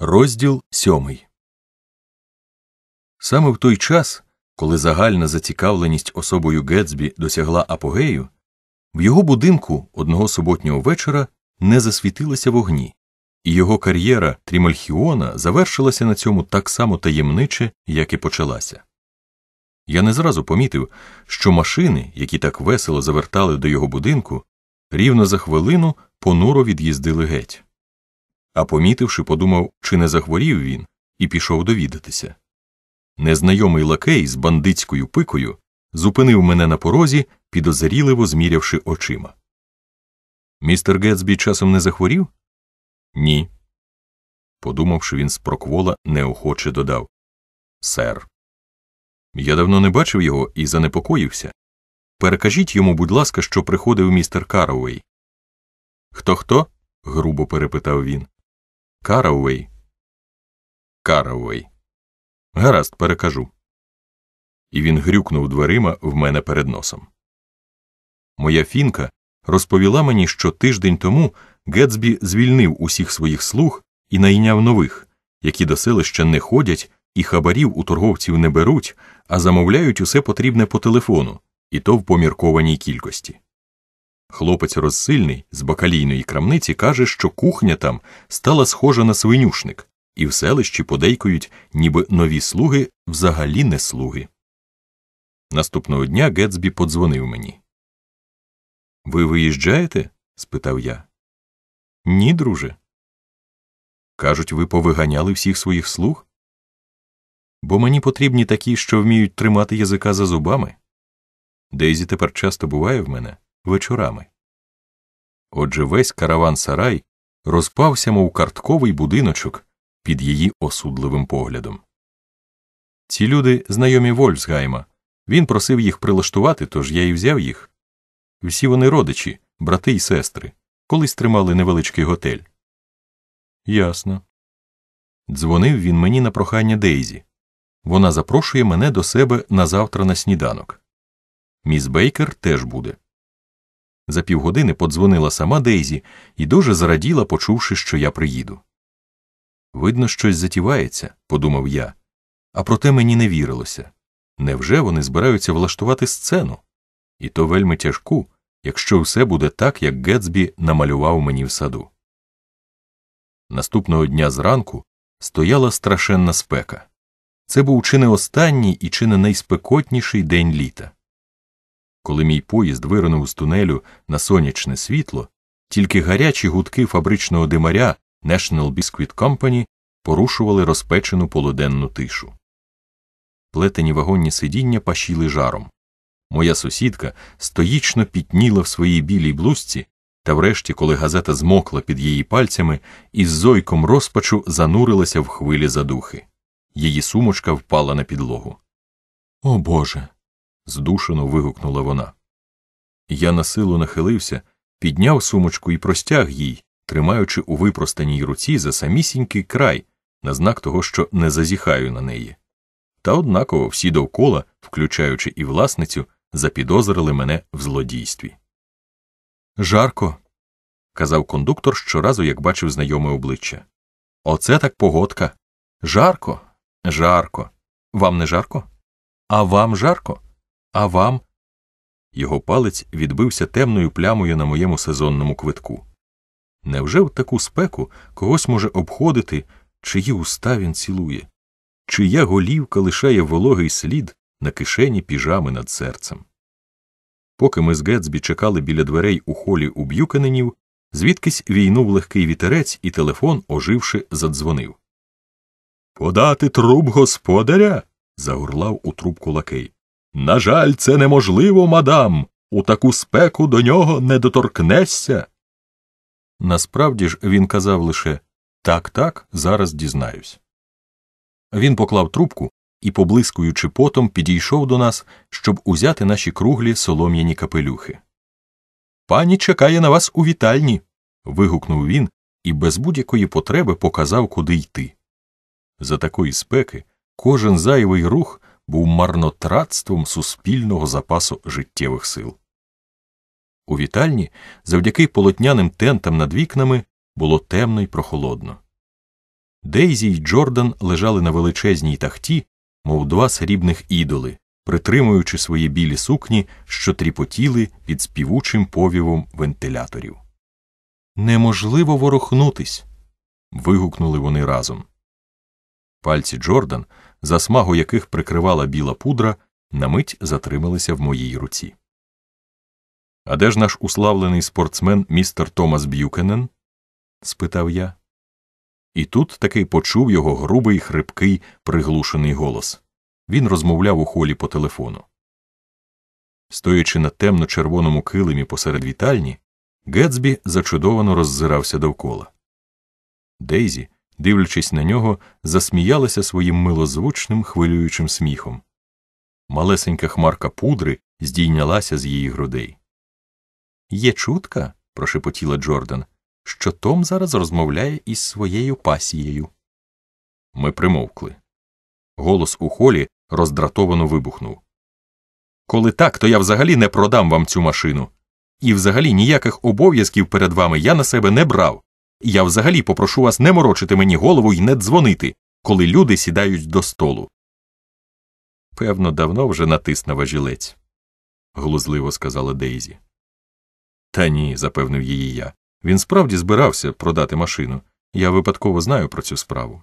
Розділ сьомий. Саме в той час, коли загальна зацікавленість особою Гетсбі досягла апогею, в його будинку одного суботнього вечора не засвітилися вогні, і його кар'єра Трімальхіона завершилася на цьому так само таємниче, як і почалася. Я не зразу помітив, що машини, які так весело завертали до його будинку, рівно за хвилину понуро від'їздили геть а помітивши, подумав, чи не захворів він, і пішов довідатися. Незнайомий лакей з бандитською пикою зупинив мене на порозі, підозріливо змірявши очима. Містер Гетсбі часом не захворів? Ні. Подумавши, він з проквола неохоче додав Сер. Я давно не бачив його і занепокоївся. Перекажіть йому, будь ласка, що приходив містер Карауей. Хто хто? грубо перепитав він. Карауей. Карауей. Гаразд, перекажу. І він грюкнув дверима в мене перед носом. Моя фінка розповіла мені, що тиждень тому Гетсбі звільнив усіх своїх слуг і найняв нових, які до селища не ходять і хабарів у торговців не беруть, а замовляють усе потрібне по телефону, і то в поміркованій кількості. Хлопець розсильний з бакалійної крамниці каже, що кухня там стала схожа на свинюшник, і в селищі подейкують, ніби нові слуги взагалі не слуги. Наступного дня Гетсбі подзвонив мені. Ви виїжджаєте? спитав я. Ні, друже. Кажуть, ви повиганяли всіх своїх слуг? Бо мені потрібні такі, що вміють тримати язика за зубами. Дейзі тепер часто буває в мене вечорами. Отже, весь караван сарай розпався, мов картковий будиночок під її осудливим поглядом. Ці люди знайомі Вольфсгайма. Він просив їх прилаштувати, тож я і взяв їх. Всі вони родичі, брати і сестри, колись тримали невеличкий готель. Ясно. Дзвонив він мені на прохання Дейзі. Вона запрошує мене до себе на завтра на сніданок. Міс Бейкер теж буде. За півгодини подзвонила сама Дейзі і дуже зраділа, почувши, що я приїду. Видно, щось затівається, подумав я, а проте мені не вірилося. Невже вони збираються влаштувати сцену? І то вельми тяжку, якщо все буде так, як Гетсбі намалював мені в саду. Наступного дня зранку стояла страшенна спека. Це був чи не останній і чи не найспекотніший день літа. Коли мій поїзд виринув з тунелю на сонячне світло, тільки гарячі гудки фабричного димаря National Biscuit Company порушували розпечену полуденну тишу. Плетені вагонні сидіння пашіли жаром. Моя сусідка стоїчно пітніла в своїй білій блузці, та врешті, коли газета змокла під її пальцями, із зойком розпачу занурилася в хвилі задухи. Її сумочка впала на підлогу. О Боже здушено вигукнула вона. Я на силу нахилився, підняв сумочку і простяг їй, тримаючи у випростаній руці за самісінький край на знак того, що не зазіхаю на неї. Та однаково всі довкола, включаючи і власницю, запідозрили мене в злодійстві. Жарко. казав кондуктор щоразу, як бачив знайоме обличчя. Оце так погодка. Жарко, жарко. Вам не жарко? А вам жарко? А вам? Його палець відбився темною плямою на моєму сезонному квитку. Невже в таку спеку когось може обходити, чиї уста він цілує, чия голівка лишає вологий слід на кишені піжами над серцем? Поки ми з Гетсбі чекали біля дверей у холі у Б'юканенів, звідкись війнув легкий вітерець, і телефон, оживши, задзвонив. Подати труп господаря. загурлав у трубку лакей. На жаль, це неможливо, мадам. У таку спеку до нього не доторкнешся. Насправді ж він казав лише так, так, зараз дізнаюсь. Він поклав трубку і, поблискуючи потом, підійшов до нас, щоб узяти наші круглі солом'яні капелюхи. Пані чекає на вас у вітальні. вигукнув він і без будь-якої потреби показав, куди йти. За такої спеки кожен зайвий рух був марнотратством суспільного запасу життєвих сил. У вітальні, завдяки полотняним тентам над вікнами, було темно й прохолодно. Дейзі й Джордан лежали на величезній тахті, мов два срібних ідоли, притримуючи свої білі сукні, що тріпотіли під співучим повівом вентиляторів. Неможливо ворухнутись. вигукнули вони разом. Пальці Джордан засмагу яких прикривала біла пудра, на мить затрималися в моїй руці. А де ж наш уславлений спортсмен містер Томас Б'юкенен? спитав я. І тут таки почув його грубий, хрипкий, приглушений голос. Він розмовляв у холі по телефону. Стоячи на темно червоному килимі посеред вітальні, Гетсбі зачудовано роззирався довкола. Дейзі, дивлячись на нього, засміялася своїм милозвучним хвилюючим сміхом. Малесенька хмарка пудри здійнялася з її грудей. Є чутка, прошепотіла Джордан, що Том зараз розмовляє із своєю пасією. Ми примовкли. Голос у холі роздратовано вибухнув. Коли так, то я взагалі не продам вам цю машину. І взагалі ніяких обов'язків перед вами я на себе не брав. Я взагалі попрошу вас не морочити мені голову і не дзвонити, коли люди сідають до столу. Певно, давно вже натисна важілець, глузливо сказала Дейзі. Та ні, запевнив її я. Він справді збирався продати машину. Я випадково знаю про цю справу.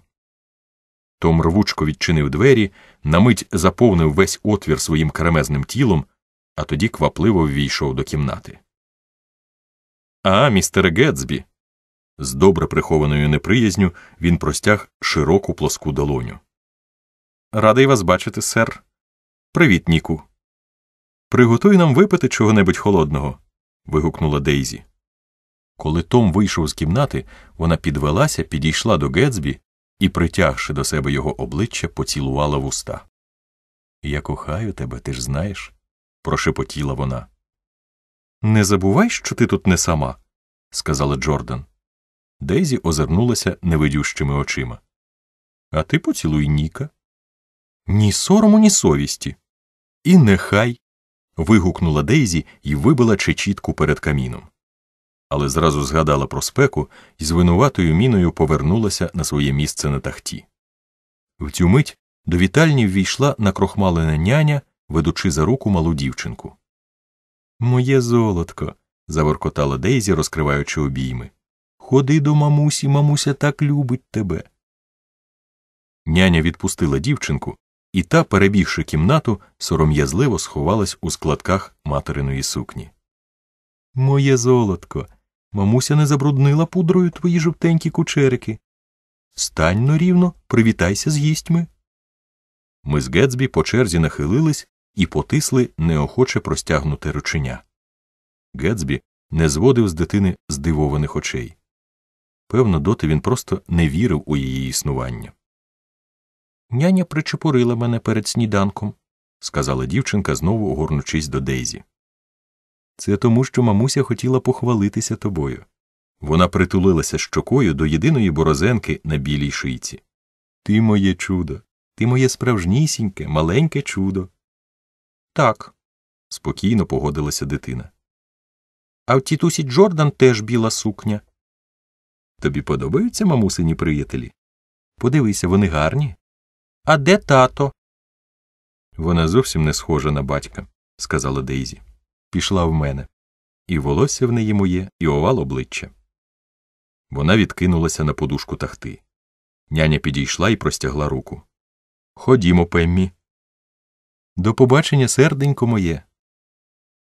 Том рвучко відчинив двері, на мить заповнив весь отвір своїм кремезним тілом, а тоді квапливо ввійшов до кімнати. А, містер Гетсбі. З добре прихованою неприязню він простяг широку плоску долоню. Радий вас бачити, сер. Привіт, Ніку. Приготуй нам випити чого-небудь холодного. вигукнула Дейзі. Коли Том вийшов з кімнати, вона підвелася, підійшла до Гетсбі і, притягши до себе його обличчя, поцілувала вуста. Я кохаю тебе, ти ж знаєш, прошепотіла вона. Не забувай, що ти тут не сама, сказала Джордан. Дейзі озирнулася невидющими очима. А ти поцілуй Ніка. Ні сорому, ні совісті. І нехай. вигукнула Дейзі і вибила чечітку перед каміном. Але зразу згадала про спеку і з винуватою міною повернулася на своє місце на тахті. В цю мить до вітальні ввійшла накрохмалена няня, ведучи за руку малу дівчинку. Моє золотко. заворкотала Дейзі, розкриваючи обійми. Ходи до мамусі, мамуся так любить тебе. Няня відпустила дівчинку, і та, перебігши кімнату, сором'язливо сховалась у складках материної сукні. Моє золотко, мамуся не забруднила пудрою твої жовтенькі кучерики. Стань но рівно, привітайся з гістьми. Ми з Гетсбі по черзі нахилились і потисли неохоче простягнуте рученя. Гетсбі не зводив з дитини здивованих очей. Певно, доти він просто не вірив у її існування. Няня причепурила мене перед сніданком, сказала дівчинка, знову огорнучись до Дейзі. Це тому, що мамуся хотіла похвалитися тобою. Вона притулилася щокою до єдиної борозенки на білій шийці. Ти моє чудо, ти моє справжнісіньке, маленьке чудо. Так, спокійно погодилася дитина. А в тітусі Джордан теж біла сукня. Тобі подобаються мамусині приятелі? Подивися, вони гарні. А де тато? Вона зовсім не схожа на батька, сказала Дейзі. Пішла в мене. І волосся в неї моє, і овал обличчя. Вона відкинулася на подушку тахти. Няня підійшла і простягла руку. Ходімо, Пеммі. До побачення, серденько моє.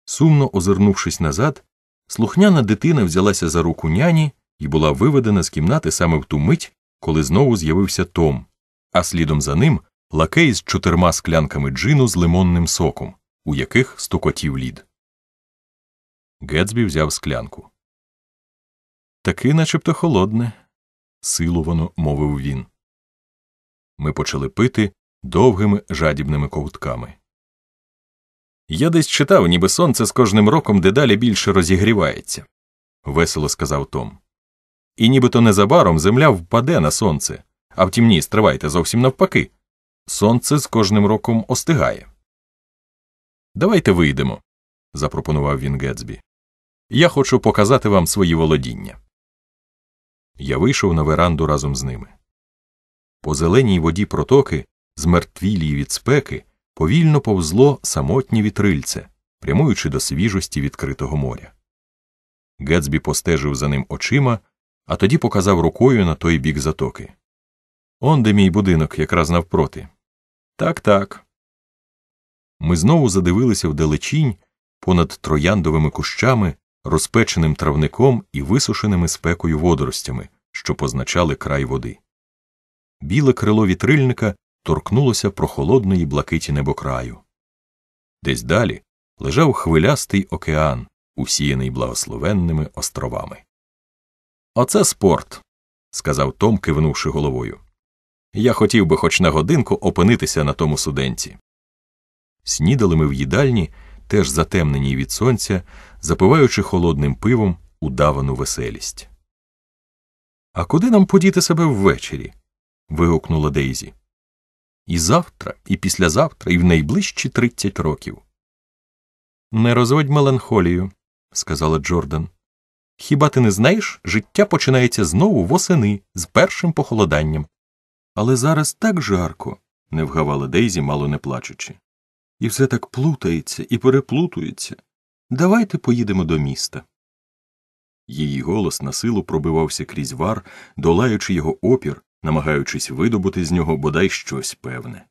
Сумно озирнувшись назад, слухняна дитина взялася за руку няні і була виведена з кімнати саме в ту мить, коли знову з'явився Том, а слідом за ним лакей з чотирма склянками джину з лимонним соком, у яких стукотів лід. Гетсбі взяв склянку. Таки начебто холодне, силовано мовив він. Ми почали пити довгими жадібними ковтками. Я десь читав, ніби сонце з кожним роком дедалі більше розігрівається, весело сказав Том і нібито незабаром земля впаде на сонце, а втім ні, стривайте зовсім навпаки. Сонце з кожним роком остигає. Давайте вийдемо, запропонував він Гетсбі. Я хочу показати вам свої володіння. Я вийшов на веранду разом з ними. По зеленій воді протоки, змертвілій від спеки, повільно повзло самотнє вітрильце, прямуючи до свіжості відкритого моря. Гетсбі постежив за ним очима, а тоді показав рукою на той бік затоки. Он де мій будинок якраз навпроти. Так, так. Ми знову задивилися вдалечінь понад трояндовими кущами, розпеченим травником і висушеними спекою водоростями, що позначали край води. Біле крило вітрильника торкнулося прохолодної блакиті небокраю. Десь далі лежав хвилястий океан, усіяний благословенними островами. Оце спорт, сказав Том, кивнувши головою. Я хотів би хоч на годинку опинитися на тому суденці. Снідали ми в їдальні, теж затемненій від сонця, запиваючи холодним пивом удавану веселість. А куди нам подіти себе ввечері? вигукнула Дейзі. І завтра, і післязавтра, і в найближчі тридцять років. Не розводь меланхолію, сказала Джордан. Хіба ти не знаєш, життя починається знову восени з першим похолоданням. Але зараз так жарко, не вгавала Дейзі, мало не плачучи. І все так плутається і переплутується. Давайте поїдемо до міста. Її голос на силу пробивався крізь вар, долаючи його опір, намагаючись видобути з нього бодай щось певне.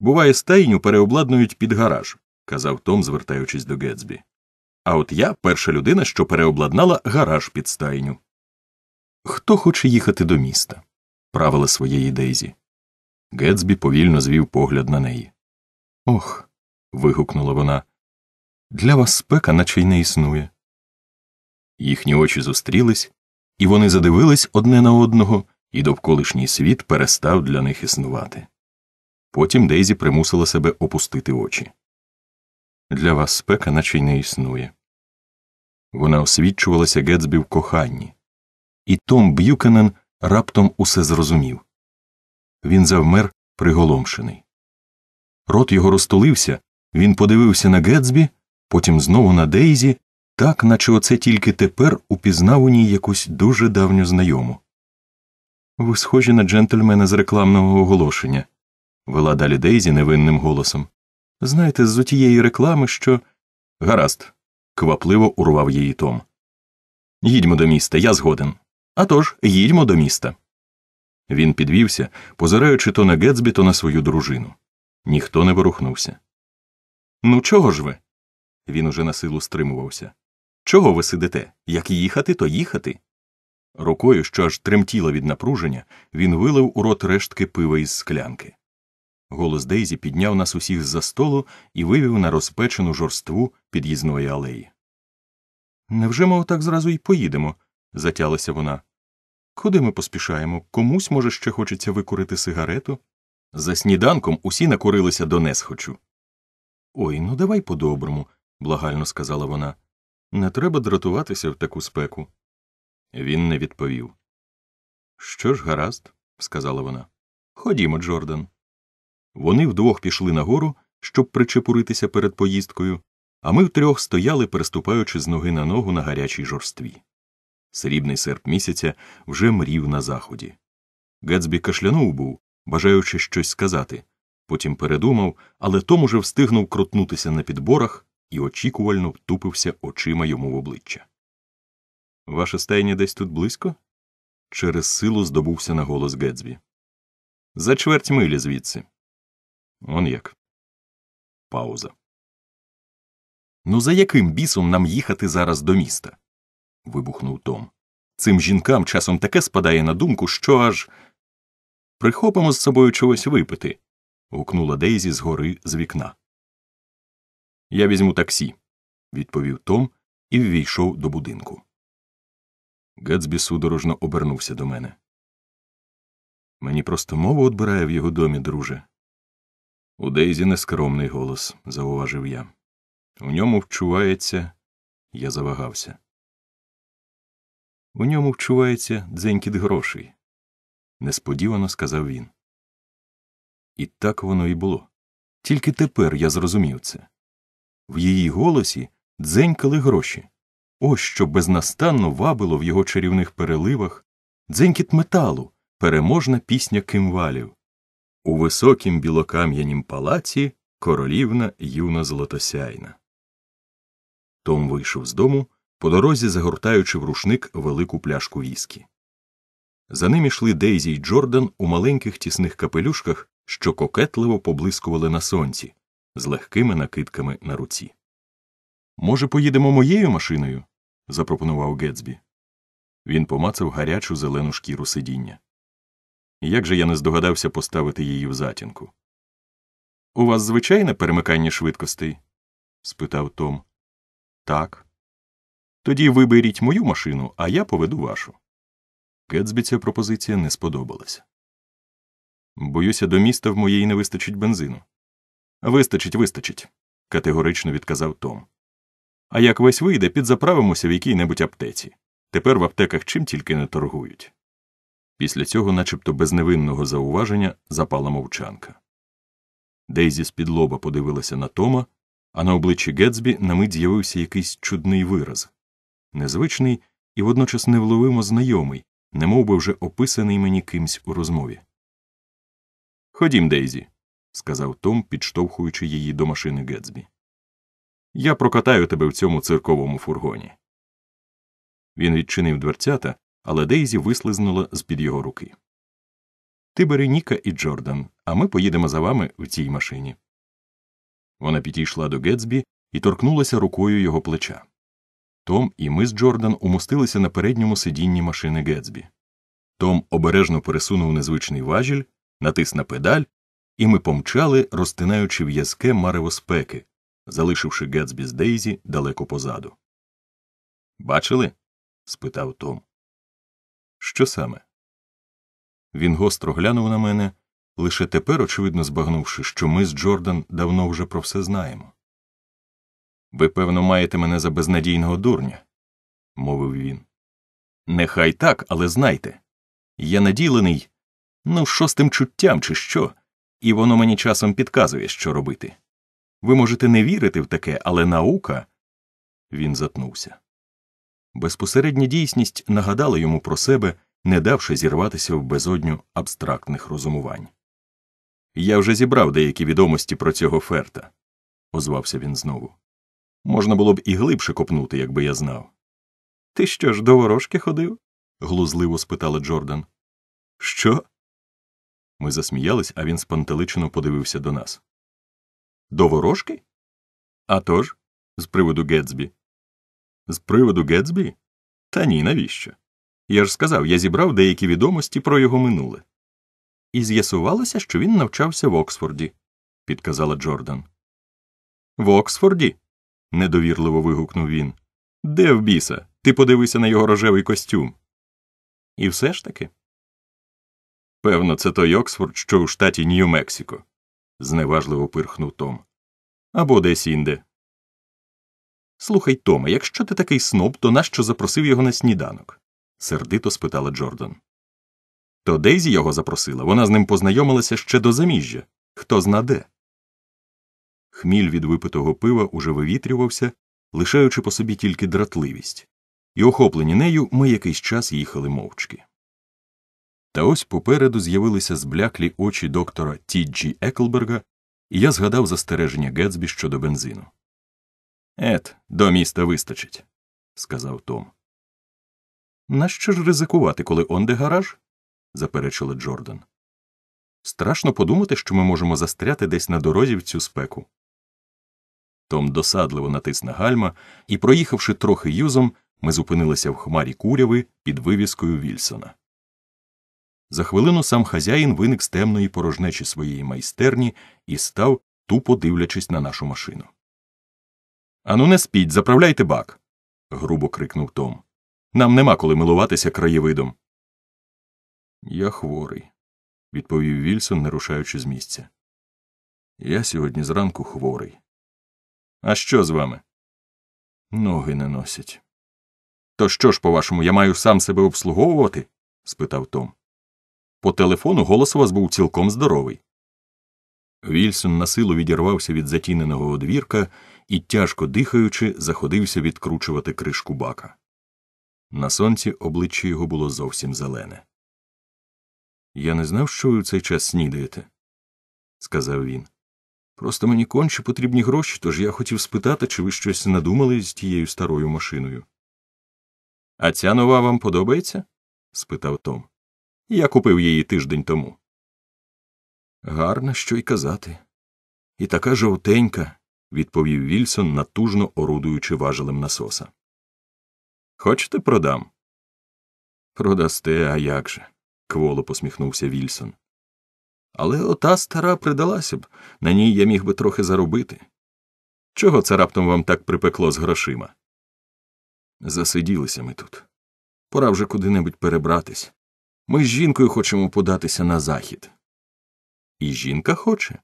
Буває, стайню переобладнують під гараж, казав Том, звертаючись до Гетсбі. А от я перша людина, що переобладнала гараж під стайню. Хто хоче їхати до міста? правила своєї Дейзі. Гетсбі повільно звів погляд на неї. Ох. вигукнула вона. Для вас спека, наче й не існує. Їхні очі зустрілись, і вони задивились одне на одного, і довколишній світ перестав для них існувати. Потім Дейзі примусила себе опустити очі. Для вас спека, наче й не існує. Вона освідчувалася Гетсбі в коханні, і Том Б'юкенен раптом усе зрозумів він завмер приголомшений. Рот його розтулився, він подивився на Гетсбі, потім знову на Дейзі, так наче оце тільки тепер упізнав у ній якусь дуже давню знайому. Ви схожі на джентльмена з рекламного оголошення, вела далі Дейзі невинним голосом. Знаєте, з отієї реклами, що. Гаразд, квапливо урвав її Том. Їдьмо до міста, я згоден. А тож, їдьмо до міста. Він підвівся, позираючи то на Гетсбі, то на свою дружину. Ніхто не ворухнувся. Ну, чого ж ви? Він уже на силу стримувався. Чого ви сидите? Як їхати, то їхати. Рукою, що аж тремтіла від напруження, він вилив у рот рештки пива із склянки. Голос Дейзі підняв нас усіх з за столу і вивів на розпечену жорству під'їзної алеї. Невже ми отак зразу й поїдемо? затялася вона. Куди ми поспішаємо? Комусь, може, ще хочеться викурити сигарету? За сніданком усі накурилися до несхочу. Ой, ну давай по-доброму, благально сказала вона. Не треба дратуватися в таку спеку. Він не відповів. Що ж, гаразд, сказала вона. Ходімо, Джордан. Вони вдвох пішли нагору, щоб причепуритися перед поїздкою, а ми втрьох стояли, переступаючи з ноги на ногу на гарячій жорстві. Срібний серп місяця вже мрів на заході. Гетсбі кашлянув був, бажаючи щось сказати. Потім передумав, але Том уже встигнув крутнутися на підборах і очікувально втупився очима йому в обличчя. Ваше стайня десь тут близько? через силу здобувся на голос Гетсбі. За чверть милі звідси. Он як. Пауза. Ну, за яким бісом нам їхати зараз до міста? вибухнув Том. Цим жінкам часом таке спадає на думку, що аж. Прихопимо з собою чогось випити. гукнула Дейзі згори з вікна. Я візьму таксі, відповів Том і ввійшов до будинку. Гетсбі судорожно обернувся до мене. Мені просто мову отбирає в його домі, друже. У Дейзі нескромний голос, зауважив я. У ньому вчувається. Я завагався. У ньому вчувається дзенькіт грошей, несподівано сказав він. І так воно і було. Тільки тепер я зрозумів це. В її голосі дзенькали гроші. Ось що безнастанно вабило в його чарівних переливах дзенькіт металу, переможна пісня кимвалів. У високім білокам'янім палаці королівна юна золотосяйна. Том вийшов з дому, по дорозі загортаючи в рушник велику пляшку віскі. За ним ішли Дейзі й Джордан у маленьких тісних капелюшках, що кокетливо поблискували на сонці, з легкими накидками на руці. Може, поїдемо моєю машиною? запропонував Гетсбі. Він помацав гарячу зелену шкіру сидіння як же я не здогадався поставити її в затінку. У вас звичайне перемикання швидкостей? спитав Том. Так. Тоді виберіть мою машину, а я поведу вашу. Кетсбі ця пропозиція не сподобалася. Боюся, до міста в моїй не вистачить бензину. Вистачить, вистачить, категорично відказав Том. А як весь вийде, підзаправимося в якій небудь аптеці. Тепер в аптеках чим тільки не торгують. Після цього, начебто безневинного зауваження, запала мовчанка. Дейзі з-під лоба подивилася на Тома, а на обличчі Гетсбі на мить з'явився якийсь чудний вираз незвичний і водночас невловимо знайомий, не би вже описаний мені кимсь у розмові. Ходім, Дейзі, сказав Том, підштовхуючи її до машини Гетсбі. Я прокатаю тебе в цьому цирковому фургоні. Він відчинив дверцята, але Дейзі вислизнула з під його руки. Ти бери Ніка і Джордан, а ми поїдемо за вами в цій машині. Вона підійшла до Гетсбі і торкнулася рукою його плеча. Том і ми з Джордан умостилися на передньому сидінні машини Гетсбі. Том обережно пересунув незвичний важіль, натис на педаль, і ми помчали, розтинаючи в'язке марево спеки, залишивши Гетсбі з Дейзі далеко позаду. Бачили? спитав Том. Що саме? Він гостро глянув на мене, лише тепер, очевидно, збагнувши, що ми з Джордан давно вже про все знаємо. Ви, певно, маєте мене за безнадійного дурня, мовив він. Нехай так, але знайте. Я наділений, ну, шостим чуттям, чи що, і воно мені часом підказує, що робити. Ви можете не вірити в таке, але наука. Він затнувся. Безпосередня дійсність нагадала йому про себе, не давши зірватися в безодню абстрактних розумувань. Я вже зібрав деякі відомості про цього ферта, озвався він знову. Можна було б і глибше копнути, якби я знав. Ти що ж до ворожки ходив? глузливо спитала Джордан. Що? Ми засміялись, а він спантеличено подивився до нас. До ворожки? «А тож, з приводу Гетсбі. З приводу Гетсбі? Та ні, навіщо? Я ж сказав, я зібрав деякі відомості про його минуле. І з'ясувалося, що він навчався в Оксфорді, підказала Джордан. В Оксфорді? недовірливо вигукнув він. Де в біса? Ти подивися на його рожевий костюм. І все ж таки. Певно, це той Оксфорд, що у штаті Нью-Мексико, зневажливо пирхнув Том. Або десь інде. Слухай, Томе, якщо ти такий сноб, то нащо запросив його на сніданок? сердито спитала Джордан. То Дейзі його запросила, вона з ним познайомилася ще до заміжжя. Хто зна де. Хміль від випитого пива уже вивітрювався, лишаючи по собі тільки дратливість, і, охоплені нею, ми якийсь час їхали мовчки. Та ось попереду з'явилися збляклі очі доктора Ті Тіджі Еклберга, і я згадав застереження Гетсбі щодо бензину. Ет, до міста вистачить, сказав Том. Нащо ж ризикувати, коли онде гараж? заперечила Джордан. Страшно подумати, що ми можемо застряти десь на дорозі в цю спеку. Том досадливо натис на гальма, і, проїхавши трохи юзом, ми зупинилися в хмарі куряви під вивіскою Вільсона. За хвилину сам хазяїн виник з темної порожнечі своєї майстерні і став, тупо дивлячись на нашу машину. Ану, не спіть, заправляйте бак. грубо крикнув Том. Нам нема коли милуватися краєвидом. Я хворий, відповів Вільсон, не рушаючи з місця. Я сьогодні зранку хворий. А що з вами? Ноги не носять. То що ж, по вашому, я маю сам себе обслуговувати? спитав Том. По телефону голос у вас був цілком здоровий. Вільсон на силу відірвався від затіненого одвірка і, тяжко дихаючи, заходився відкручувати кришку бака. На сонці обличчя його було зовсім зелене. Я не знав, що ви в цей час снідаєте, сказав він. Просто мені конче потрібні гроші, тож я хотів спитати, чи ви щось надумали з тією старою машиною. А ця нова вам подобається? спитав Том. Я купив її тиждень тому. Гарна що й казати. І така жовтенька, відповів Вільсон, натужно орудуючи важелем насоса. Хочете продам? Продасте, а як же? кволо посміхнувся Вільсон. Але ота стара придалася б, на ній я міг би трохи заробити. Чого це раптом вам так припекло з грошима? Засиділися ми тут. Пора вже куди-небудь перебратись. Ми з жінкою хочемо податися на захід. І жінка хоче?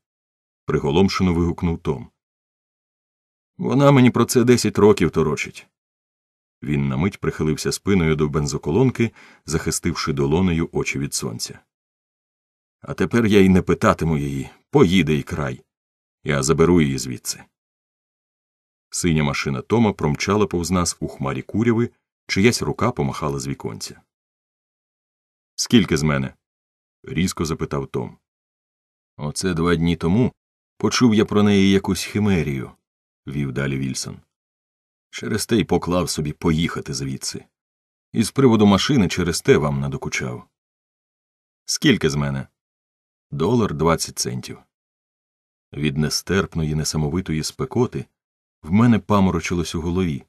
приголомшено вигукнув Том. Вона мені про це десять років торочить. Він на мить прихилився спиною до бензоколонки, захистивши долонею очі від сонця. А тепер я й не питатиму її поїде й край. Я заберу її звідси. Синя машина Тома промчала повз нас у хмарі куряви, чиясь рука помахала з віконця. Скільки з мене? різко запитав Том. Оце два дні тому почув я про неї якусь химерію вів далі Вільсон. Через те й поклав собі поїхати звідси. І з приводу машини через те вам надокучав. Скільки з мене? Долар двадцять центів. Від нестерпної, несамовитої спекоти в мене паморочилось у голові,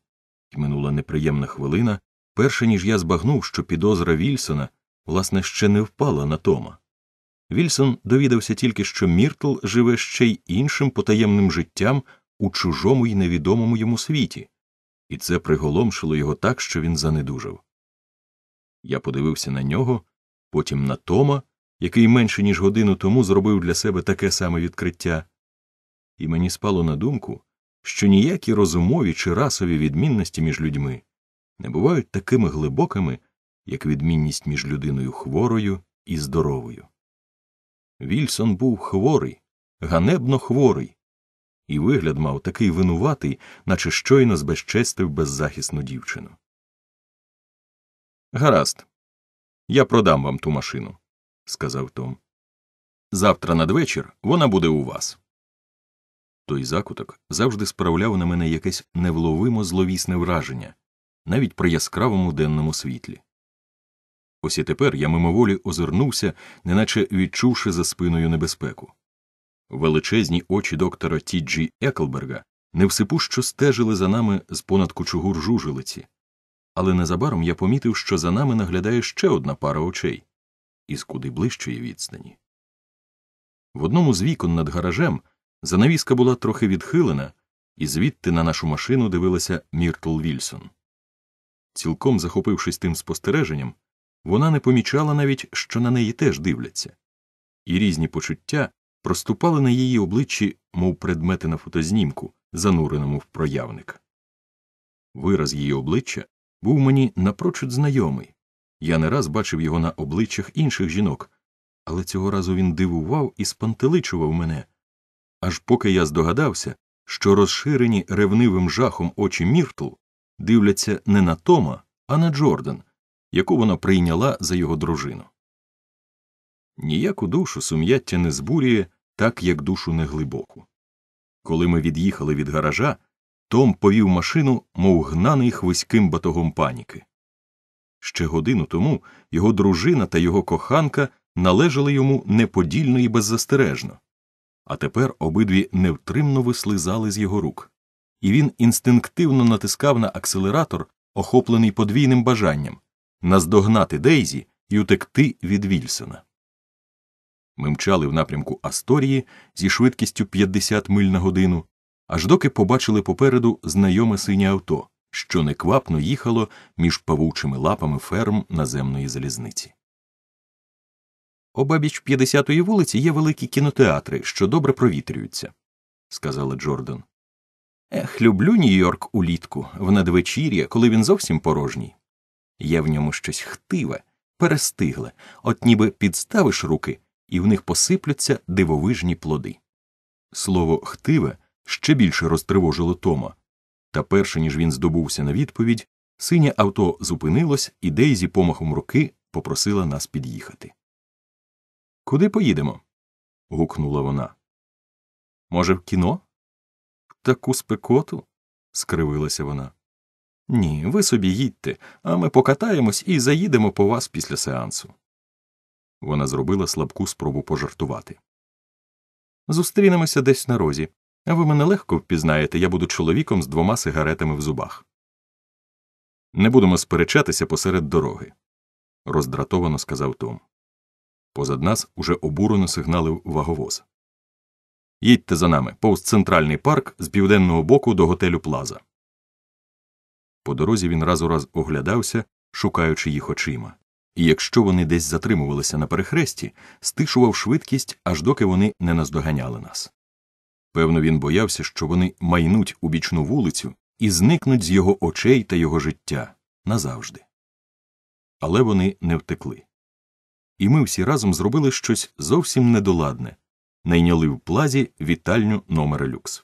і минула неприємна хвилина, перше ніж я збагнув, що підозра Вільсона, власне, ще не впала на Тома. Вільсон довідався тільки, що Міртл живе ще й іншим потаємним життям, у чужому й невідомому йому світі, і це приголомшило його так, що він занедужав. Я подивився на нього, потім на Тома, який менше ніж годину тому зробив для себе таке саме відкриття, і мені спало на думку, що ніякі розумові чи расові відмінності між людьми не бувають такими глибокими, як відмінність між людиною хворою і здоровою. Вільсон був хворий, ганебно хворий, і вигляд мав такий винуватий, наче щойно збезчестив беззахисну дівчину. Гаразд, я продам вам ту машину, сказав Том. Завтра надвечір вона буде у вас. Той закуток завжди справляв на мене якесь невловимо зловісне враження, навіть при яскравому денному світлі. Ось і тепер я мимоволі озирнувся, неначе відчувши за спиною небезпеку. Величезні очі доктора Ті Джі Еклберга невсипущо стежили за нами з понад кучугур жужелиці, але незабаром я помітив, що за нами наглядає ще одна пара очей із куди ближчої відстані. В одному з вікон над гаражем занавіска була трохи відхилена, і звідти на нашу машину дивилася Міртл Вільсон. Цілком захопившись тим спостереженням, вона не помічала навіть, що на неї теж дивляться, і різні почуття проступали на її обличчі, мов предмети на фотознімку, зануреному в проявник. Вираз її обличчя був мені напрочуд знайомий я не раз бачив його на обличчях інших жінок, але цього разу він дивував і спантеличував мене, аж поки я здогадався, що розширені ревнивим жахом очі Міртл дивляться не на Тома, а на Джордан, яку вона прийняла за його дружину. Ніяку душу сум'яття не збурює так як душу неглибоку. Коли ми від'їхали від гаража, Том повів машину, мов гнаний хвиським батогом паніки. Ще годину тому його дружина та його коханка належали йому неподільно і беззастережно, а тепер обидві невтримно вислизали з його рук, і він інстинктивно натискав на акселератор, охоплений подвійним бажанням наздогнати Дейзі і утекти від Вільсона. Ми мчали в напрямку Асторії зі швидкістю 50 миль на годину, аж доки побачили попереду знайоме синє авто, що неквапно їхало між павучими лапами ферм наземної залізниці. Обабіч 50-ї вулиці є великі кінотеатри, що добре провітрюються, сказала Джордан. Ех, люблю Нью-Йорк улітку, в надвечір'я, коли він зовсім порожній. Є в ньому щось хтиве, перестигле, от ніби підставиш руки і в них посиплються дивовижні плоди. Слово хтиве ще більше розтривожило Тома, та перше ніж він здобувся на відповідь, синє авто зупинилось і Дейзі помахом руки попросила нас під'їхати. Куди поїдемо? гукнула вона. Може, в кіно? В таку спекоту? скривилася вона. Ні, ви собі їдьте, а ми покатаємось і заїдемо по вас після сеансу. Вона зробила слабку спробу пожартувати. Зустрінемося десь на розі, а ви мене легко впізнаєте, я буду чоловіком з двома сигаретами в зубах. Не будемо сперечатися посеред дороги, роздратовано сказав Том. Позад нас уже обурено сигналив ваговоз. Їдьте за нами повз центральний парк з південного боку до готелю Плаза. По дорозі він раз у раз оглядався, шукаючи їх очима і якщо вони десь затримувалися на перехресті, стишував швидкість, аж доки вони не наздоганяли нас. Певно, він боявся, що вони майнуть у бічну вулицю і зникнуть з його очей та його життя назавжди. Але вони не втекли. І ми всі разом зробили щось зовсім недоладне найняли в плазі вітальню номера люкс.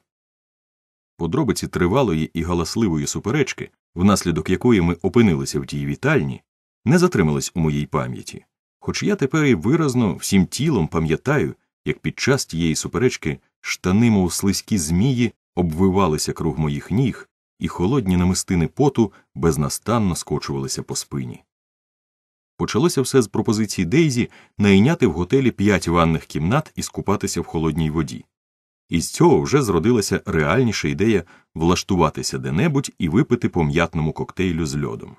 Подробиці тривалої і галасливої суперечки, внаслідок якої ми опинилися в тій вітальні, не затрималась у моїй пам'яті, хоч я тепер і виразно всім тілом пам'ятаю, як під час тієї суперечки штани, мов слизькі змії, обвивалися круг моїх ніг, і холодні намистини поту безнастанно скочувалися по спині. Почалося все з пропозиції Дейзі найняти в готелі п'ять ванних кімнат і скупатися в холодній воді. і з цього вже зродилася реальніша ідея влаштуватися де-небудь і випити пом'ятному коктейлю з льодом.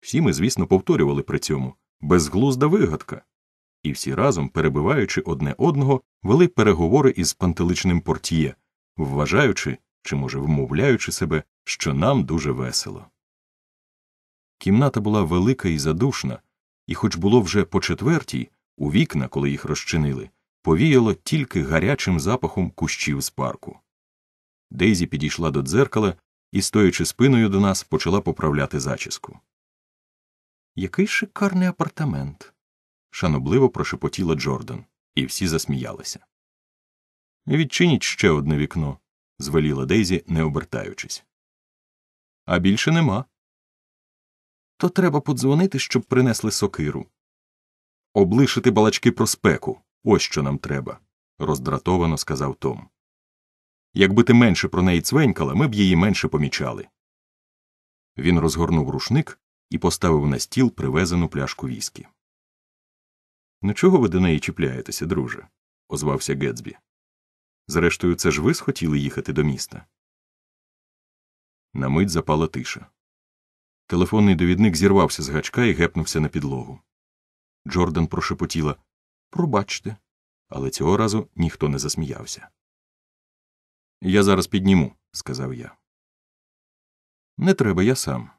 Всі ми, звісно, повторювали при цьому безглузда вигадка, і всі разом, перебиваючи одне одного, вели переговори із пантеличним портьє, вважаючи чи, може, вмовляючи себе, що нам дуже весело. Кімната була велика і задушна, і, хоч було вже по четвертій, у вікна, коли їх розчинили, повіяло тільки гарячим запахом кущів з парку. Дейзі підійшла до дзеркала і, стоячи спиною до нас, почала поправляти зачіску. Який шикарний апартамент. шанобливо прошепотіла Джордан, і всі засміялися. Відчиніть ще одне вікно, звеліла Дейзі, не обертаючись. А більше нема. То треба подзвонити, щоб принесли сокиру. Облишити балачки про спеку. Ось що нам треба, роздратовано сказав Том. Якби ти менше про неї цвенькала, ми б її менше помічали. Він розгорнув рушник і поставив на стіл привезену пляшку віскі. Ну чого ви до неї чіпляєтеся, друже? озвався Гетсбі. Зрештою, це ж ви схотіли їхати до міста. На мить запала тиша. Телефонний довідник зірвався з гачка і гепнувся на підлогу. Джордан прошепотіла Пробачте. Але цього разу ніхто не засміявся. Я зараз підніму, сказав я. Не треба, я сам.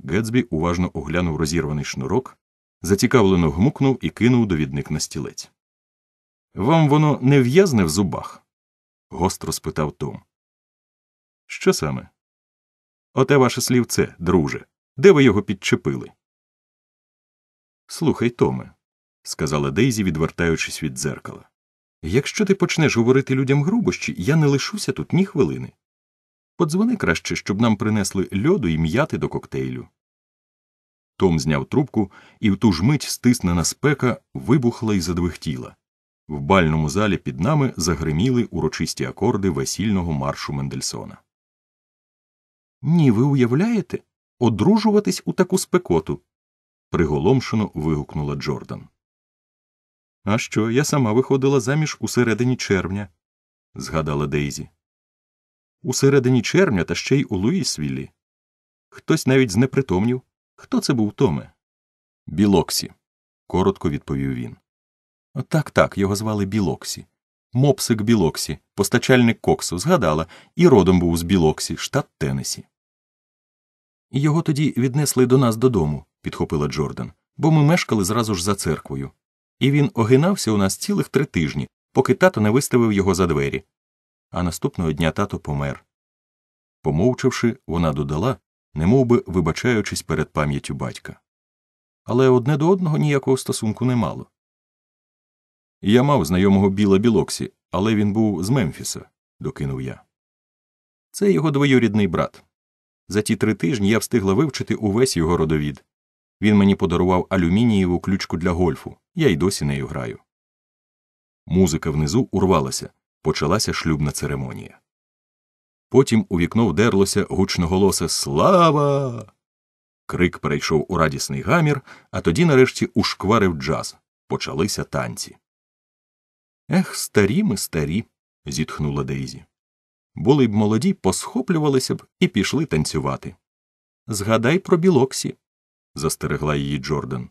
Гетсбі уважно оглянув розірваний шнурок, зацікавлено гмукнув і кинув довідник на стілець. Вам воно не в'язне в зубах? гостро спитав Том. Що саме? Оте ваше слівце, друже. Де ви його підчепили? Слухай, Томе, сказала Дейзі, відвертаючись від дзеркала. Якщо ти почнеш говорити людям грубощі, я не лишуся тут ні хвилини. Подзвони краще, щоб нам принесли льоду і м'яти до коктейлю. Том зняв трубку, і в ту ж мить стиснена спека вибухла і задвихтіла. В бальному залі під нами загриміли урочисті акорди весільного маршу Мендельсона. Ні, ви уявляєте, одружуватись у таку спекоту. приголомшено вигукнула Джордан. А що я сама виходила заміж у середині червня, згадала Дейзі у середині червня та ще й у Луїсвіллі. Хтось навіть знепритомнів. Хто це був Томе? Білоксі, коротко відповів він. Так, так, його звали Білоксі. Мопсик Білоксі, постачальник коксу, згадала, і родом був з Білоксі, штат Теннесі. Його тоді віднесли до нас додому, підхопила Джордан, бо ми мешкали зразу ж за церквою. І він огинався у нас цілих три тижні, поки тато не виставив його за двері, а наступного дня тато помер. Помовчавши, вона додала, немовби вибачаючись перед пам'яттю батька. Але одне до одного ніякого стосунку не мало. Я мав знайомого біла білоксі, але він був з Мемфіса, докинув я. Це його двоюрідний брат. За ті три тижні я встигла вивчити увесь його родовід. Він мені подарував алюмінієву ключку для гольфу, я й досі нею граю. Музика внизу урвалася, почалася шлюбна церемонія. Потім у вікно вдерлося гучноголосе Слава. Крик перейшов у радісний гамір, а тоді, нарешті, ушкварив джаз. Почалися танці. Ех, старі ми старі. зітхнула Дейзі. Були б молоді, посхоплювалися б і пішли танцювати. Згадай про білоксі, застерегла її Джордан.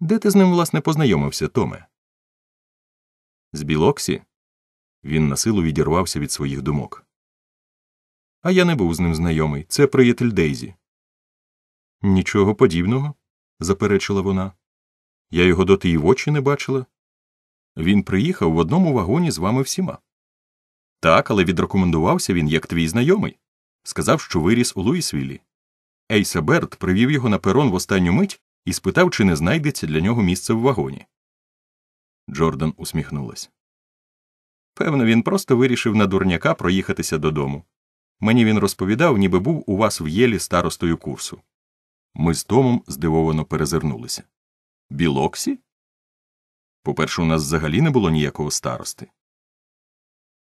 Де ти з ним, власне, познайомився, Томе? З білоксі? Він на силу відірвався від своїх думок. А я не був з ним знайомий. Це приятель Дейзі. Нічого подібного, заперечила вона. Я його доти і в очі не бачила. Він приїхав в одному вагоні з вами всіма. Так, але відрекомендувався він як твій знайомий. Сказав, що виріс у Луїсвілі. Ейса Берт привів його на перон в останню мить і спитав, чи не знайдеться для нього місце в вагоні. Джордан усміхнулась. Певно, він просто вирішив на дурняка проїхатися додому. Мені він розповідав, ніби був у вас в єлі старостою курсу. Ми з Томом здивовано перезирнулися. Білоксі? По перше, у нас взагалі не було ніякого старости.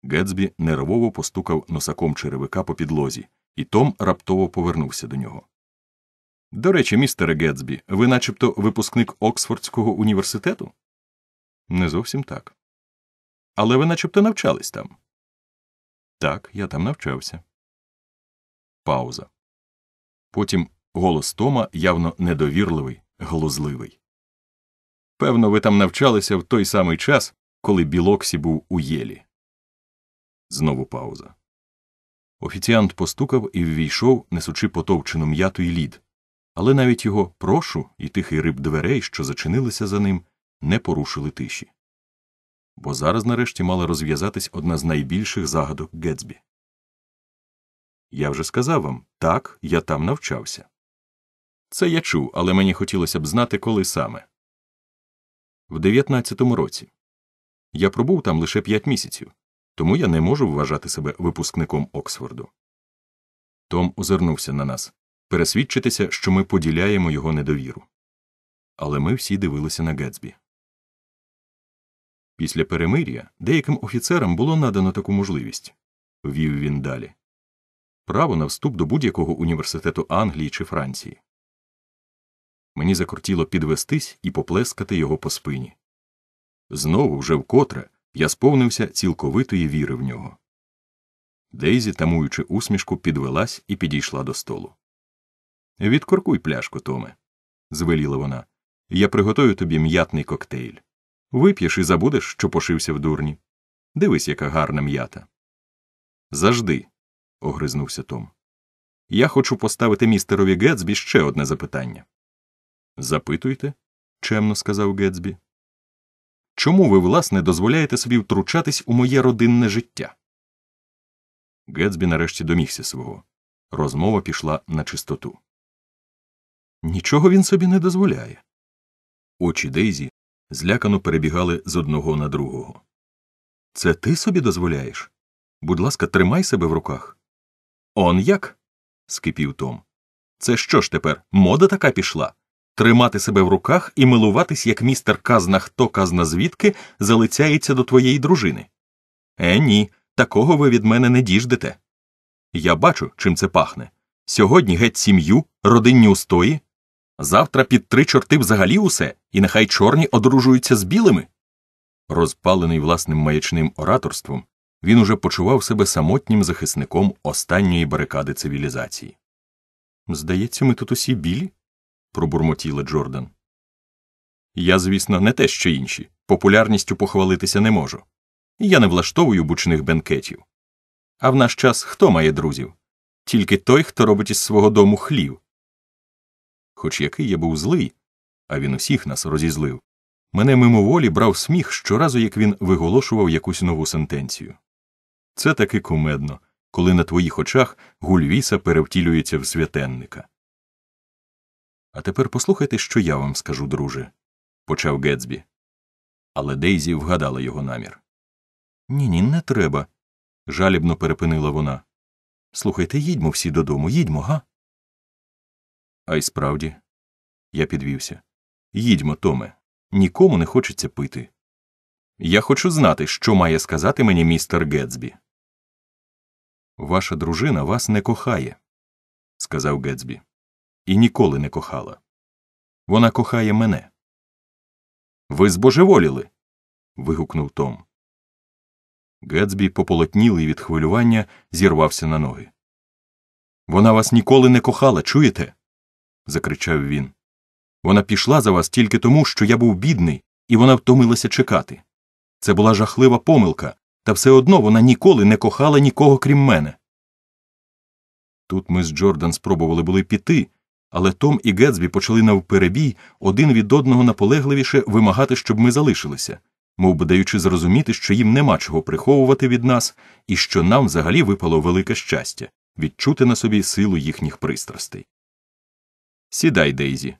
Гетсбі нервово постукав носаком черевика по підлозі, і Том раптово повернувся до нього. До речі, містере Гетсбі, ви начебто випускник Оксфордського університету? Не зовсім так. Але ви начебто навчались там. Так, я там навчався. Пауза. Потім голос Тома явно недовірливий, глузливий. Певно, ви там навчалися в той самий час, коли Білоксі був у Єлі. Знову пауза. Офіціант постукав і ввійшов, несучи потовчену м'яту й лід. Але навіть його прошу і тихий риб дверей, що зачинилися за ним, не порушили тиші бо зараз нарешті мала розв'язатись одна з найбільших загадок Гетсбі. Я вже сказав вам так, я там навчався. Це я чув, але мені хотілося б знати, коли саме. В 19-му році я пробув там лише 5 місяців, тому я не можу вважати себе випускником Оксфорду. Том озирнувся на нас пересвідчитися, що ми поділяємо його недовіру. Але ми всі дивилися на Гетсбі. Після перемир'я деяким офіцерам було надано таку можливість, вів він далі право на вступ до будь-якого університету Англії чи Франції. Мені закортіло підвестись і поплескати його по спині. Знову, вже вкотре, я сповнився цілковитої віри в нього. Дейзі, тамуючи усмішку, підвелась і підійшла до столу. Відкоркуй пляшку, Томе, звеліла вона. Я приготую тобі м'ятний коктейль. Вип'єш і забудеш, що пошився в дурні. Дивись, яка гарна м'ята. Завжди. огризнувся Том. Я хочу поставити містерові Гетсбі ще одне запитання. Запитуйте, чемно сказав Гетсбі. Чому ви, власне, дозволяєте собі втручатись у моє родинне життя? Гетсбі нарешті домігся свого. Розмова пішла на чистоту. Нічого він собі не дозволяє. Очі Дейзі злякано перебігали з одного на другого. Це ти собі дозволяєш? Будь ласка, тримай себе в руках. Он як? скипів Том. Це що ж тепер? Мода така пішла? Тримати себе в руках і милуватись, як містер казна хто казна звідки залицяється до твоєї дружини. Е, ні, такого ви від мене не діждете. Я бачу, чим це пахне. Сьогодні геть сім'ю, родинні устої, Завтра під три чорти взагалі усе, і нехай чорні одружуються з білими. Розпалений власним маячним ораторством, він уже почував себе самотнім захисником останньої барикади цивілізації. Здається, ми тут усі білі? пробурмотіла Джордан. Я, звісно, не те що інші. Популярністю похвалитися не можу. Я не влаштовую бучних бенкетів. А в наш час хто має друзів? Тільки той, хто робить із свого дому хлів, хоч який я був злий, а він усіх нас розізлив. Мене мимоволі брав сміх щоразу, як він виголошував якусь нову сентенцію. Це таки кумедно, коли на твоїх очах гульвіса перевтілюється в святенника. А тепер послухайте, що я вам скажу, друже, почав Гетсбі. Але Дейзі вгадала його намір. Ні, ні, не треба. жалібно перепинила вона. Слухайте, їдьмо всі додому, їдьмо, га? А й справді, я підвівся. Їдьмо, Томе, нікому не хочеться пити. Я хочу знати, що має сказати мені містер Гетсбі. Ваша дружина вас не кохає, сказав Гетсбі, і ніколи не кохала. Вона кохає мене. Ви збожеволіли. вигукнув Том. Гетсбі, пополотнілий від хвилювання, зірвався на ноги. Вона вас ніколи не кохала, чуєте? закричав він. Вона пішла за вас тільки тому, що я був бідний, і вона втомилася чекати. Це була жахлива помилка, та все одно вона ніколи не кохала нікого крім мене. Тут ми з Джордан спробували були піти, але Том і Гетсбі почали навперебій один від одного наполегливіше вимагати, щоб ми залишилися, мов би даючи зрозуміти, що їм нема чого приховувати від нас і що нам взагалі випало велике щастя відчути на собі силу їхніх пристрастей. Сідай, Дейзі.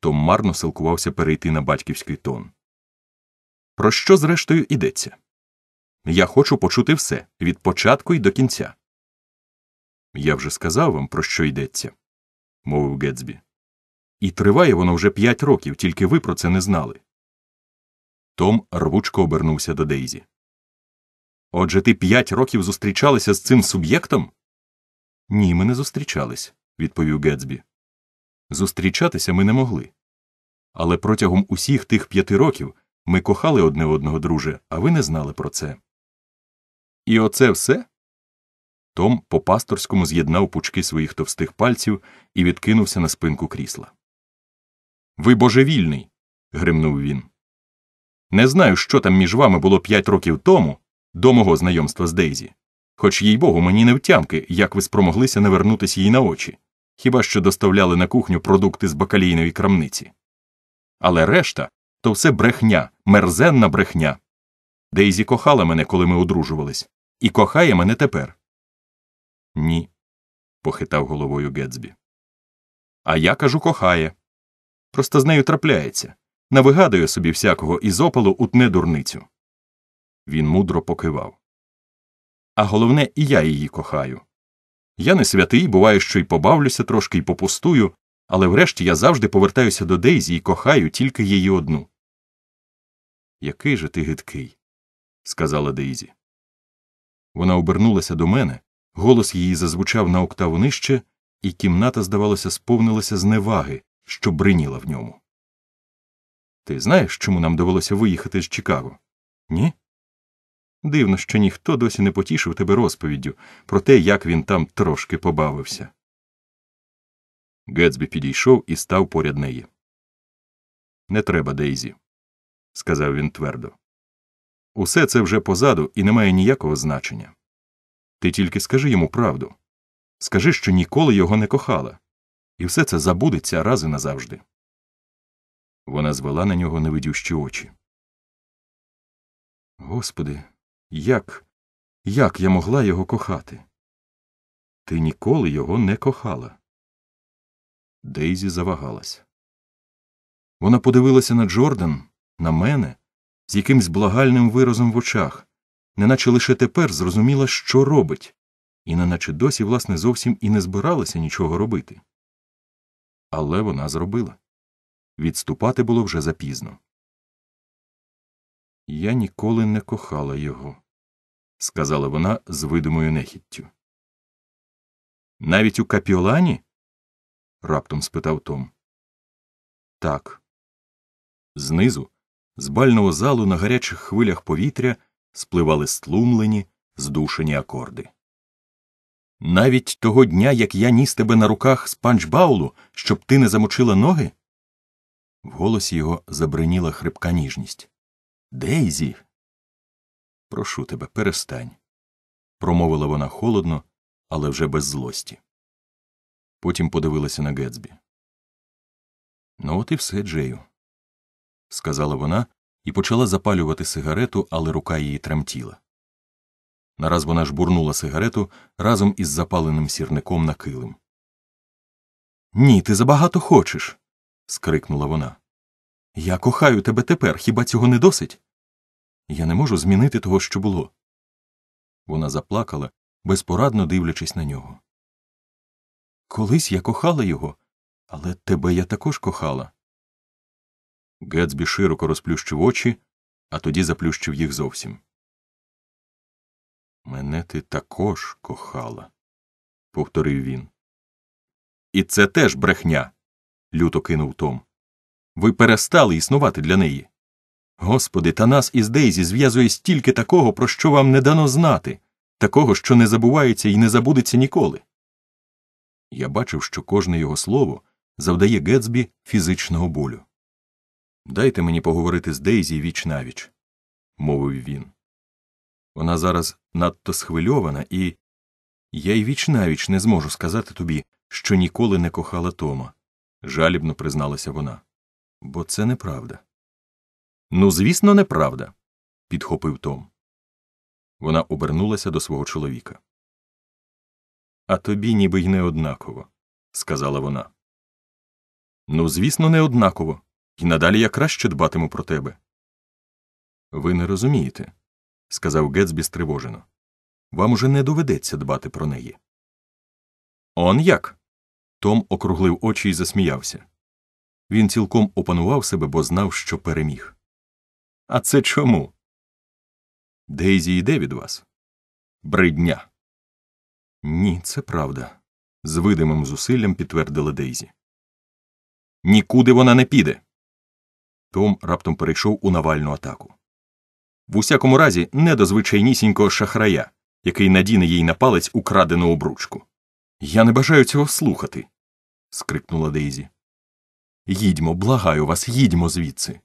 Том марно силкувався перейти на батьківський тон. Про що, зрештою, йдеться? Я хочу почути все від початку і до кінця. Я вже сказав вам, про що йдеться, мовив Гетсбі. І триває воно вже п'ять років, тільки ви про це не знали. Том рвучко обернувся до Дейзі. Отже, ти п'ять років зустрічалася з цим суб'єктом? Ні, ми не зустрічались, відповів Гетсбі. Зустрічатися ми не могли. Але протягом усіх тих п'яти років ми кохали одне одного, друже, а ви не знали про це. І оце все? Том по пасторському з'єднав пучки своїх товстих пальців і відкинувся на спинку крісла. Ви божевільний. гримнув він. Не знаю, що там між вами було п'ять років тому, до мого знайомства з Дейзі. Хоч, їй богу, мені не втямки, як ви спромоглися навернутися їй на очі хіба що доставляли на кухню продукти з бакалійної крамниці. Але решта то все брехня, мерзенна брехня. Дейзі кохала мене, коли ми одружувались, і кохає мене тепер. Ні, похитав головою Гетсбі. А я кажу, кохає. Просто з нею трапляється, навигадує собі всякого і з опалу утне дурницю. Він мудро покивав. А головне, і я її кохаю. Я не святий, буває, що й побавлюся трошки і попустую, але врешті я завжди повертаюся до Дейзі і кохаю тільки її одну. Який же ти гидкий, сказала Дейзі. Вона обернулася до мене, голос її зазвучав на октаву нижче, і кімната, здавалося, сповнилася зневаги, що бриніла в ньому. Ти знаєш, чому нам довелося виїхати з Чикаго? Ні? Дивно, що ніхто досі не потішив тебе розповіддю про те, як він там трошки побавився. Гетсбі підійшов і став поряд неї. Не треба, Дейзі, сказав він твердо. Усе це вже позаду і не має ніякого значення. Ти тільки скажи йому правду. Скажи, що ніколи його не кохала, і все це забудеться раз і назавжди. Вона звела на нього невидющі очі. Господи, як як я могла його кохати? Ти ніколи його не кохала. Дейзі завагалась. Вона подивилася на Джордан, на мене, з якимсь благальним виразом в очах, неначе лише тепер зрозуміла, що робить, і неначе досі, власне, зовсім і не збиралася нічого робити. Але вона зробила відступати було вже запізно. Я ніколи не кохала його, сказала вона з видимою нехіттю. Навіть у капіолані? раптом спитав Том. Так. Знизу, з бального залу на гарячих хвилях повітря спливали стлумлені, здушені акорди. Навіть того дня, як я ніс тебе на руках з панчбаулу, щоб ти не замочила ноги? В голосі його забриніла хрипка ніжність. Дейзі. Прошу тебе, перестань, промовила вона холодно, але вже без злості. Потім подивилася на Гетсбі. Ну, от і все, Джею, сказала вона і почала запалювати сигарету, але рука її тремтіла. Нараз вона жбурнула сигарету разом із запаленим сірником на килим. Ні, ти забагато хочеш. скрикнула вона. Я кохаю тебе тепер, хіба цього не досить? Я не можу змінити того, що було. Вона заплакала, безпорадно дивлячись на нього. Колись я кохала його, але тебе я також кохала. Гетсбі широко розплющив очі, а тоді заплющив їх зовсім. Мене ти також кохала, повторив він. І це теж брехня. люто кинув Том ви перестали існувати для неї. Господи, та нас із Дейзі зв'язує стільки такого, про що вам не дано знати, такого, що не забувається і не забудеться ніколи. Я бачив, що кожне його слово завдає Гетсбі фізичного болю. Дайте мені поговорити з Дейзі віч навіч, мовив він. Вона зараз надто схвильована, і я й віч навіч не зможу сказати тобі, що ніколи не кохала Тома, жалібно призналася вона бо це неправда. Ну, звісно, неправда. підхопив Том. Вона обернулася до свого чоловіка. А тобі ніби й не однаково, сказала вона. Ну, звісно, не однаково, і надалі я краще дбатиму про тебе. Ви не розумієте, сказав Гетсбі стривожено. Вам уже не доведеться дбати про неї. Он як? Том округлив очі і засміявся. Він цілком опанував себе, бо знав, що переміг. А це чому? Дейзі йде від вас? Бридня. Ні, це правда. з видимим зусиллям підтвердила Дейзі. Нікуди вона не піде. Том раптом перейшов у Навальну атаку. В усякому разі, не до звичайнісінького шахрая, який надіне їй на палець украдену обручку. Я не бажаю цього слухати. скрикнула Дейзі. Їдьмо, благаю вас, їдьмо звідси.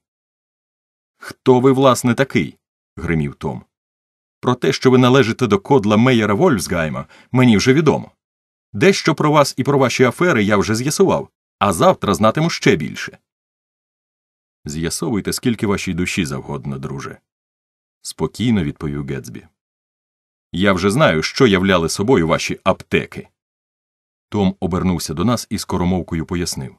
Хто ви, власне, такий? гримів Том. Про те, що ви належите до кодла Мейера Вольфсгайма, мені вже відомо. Дещо про вас і про ваші афери я вже з'ясував, а завтра знатиму ще більше. З'ясовуйте, скільки вашій душі завгодно, друже, спокійно відповів Гетсбі. Я вже знаю, що являли собою ваші аптеки. Том обернувся до нас і скоромовкою пояснив.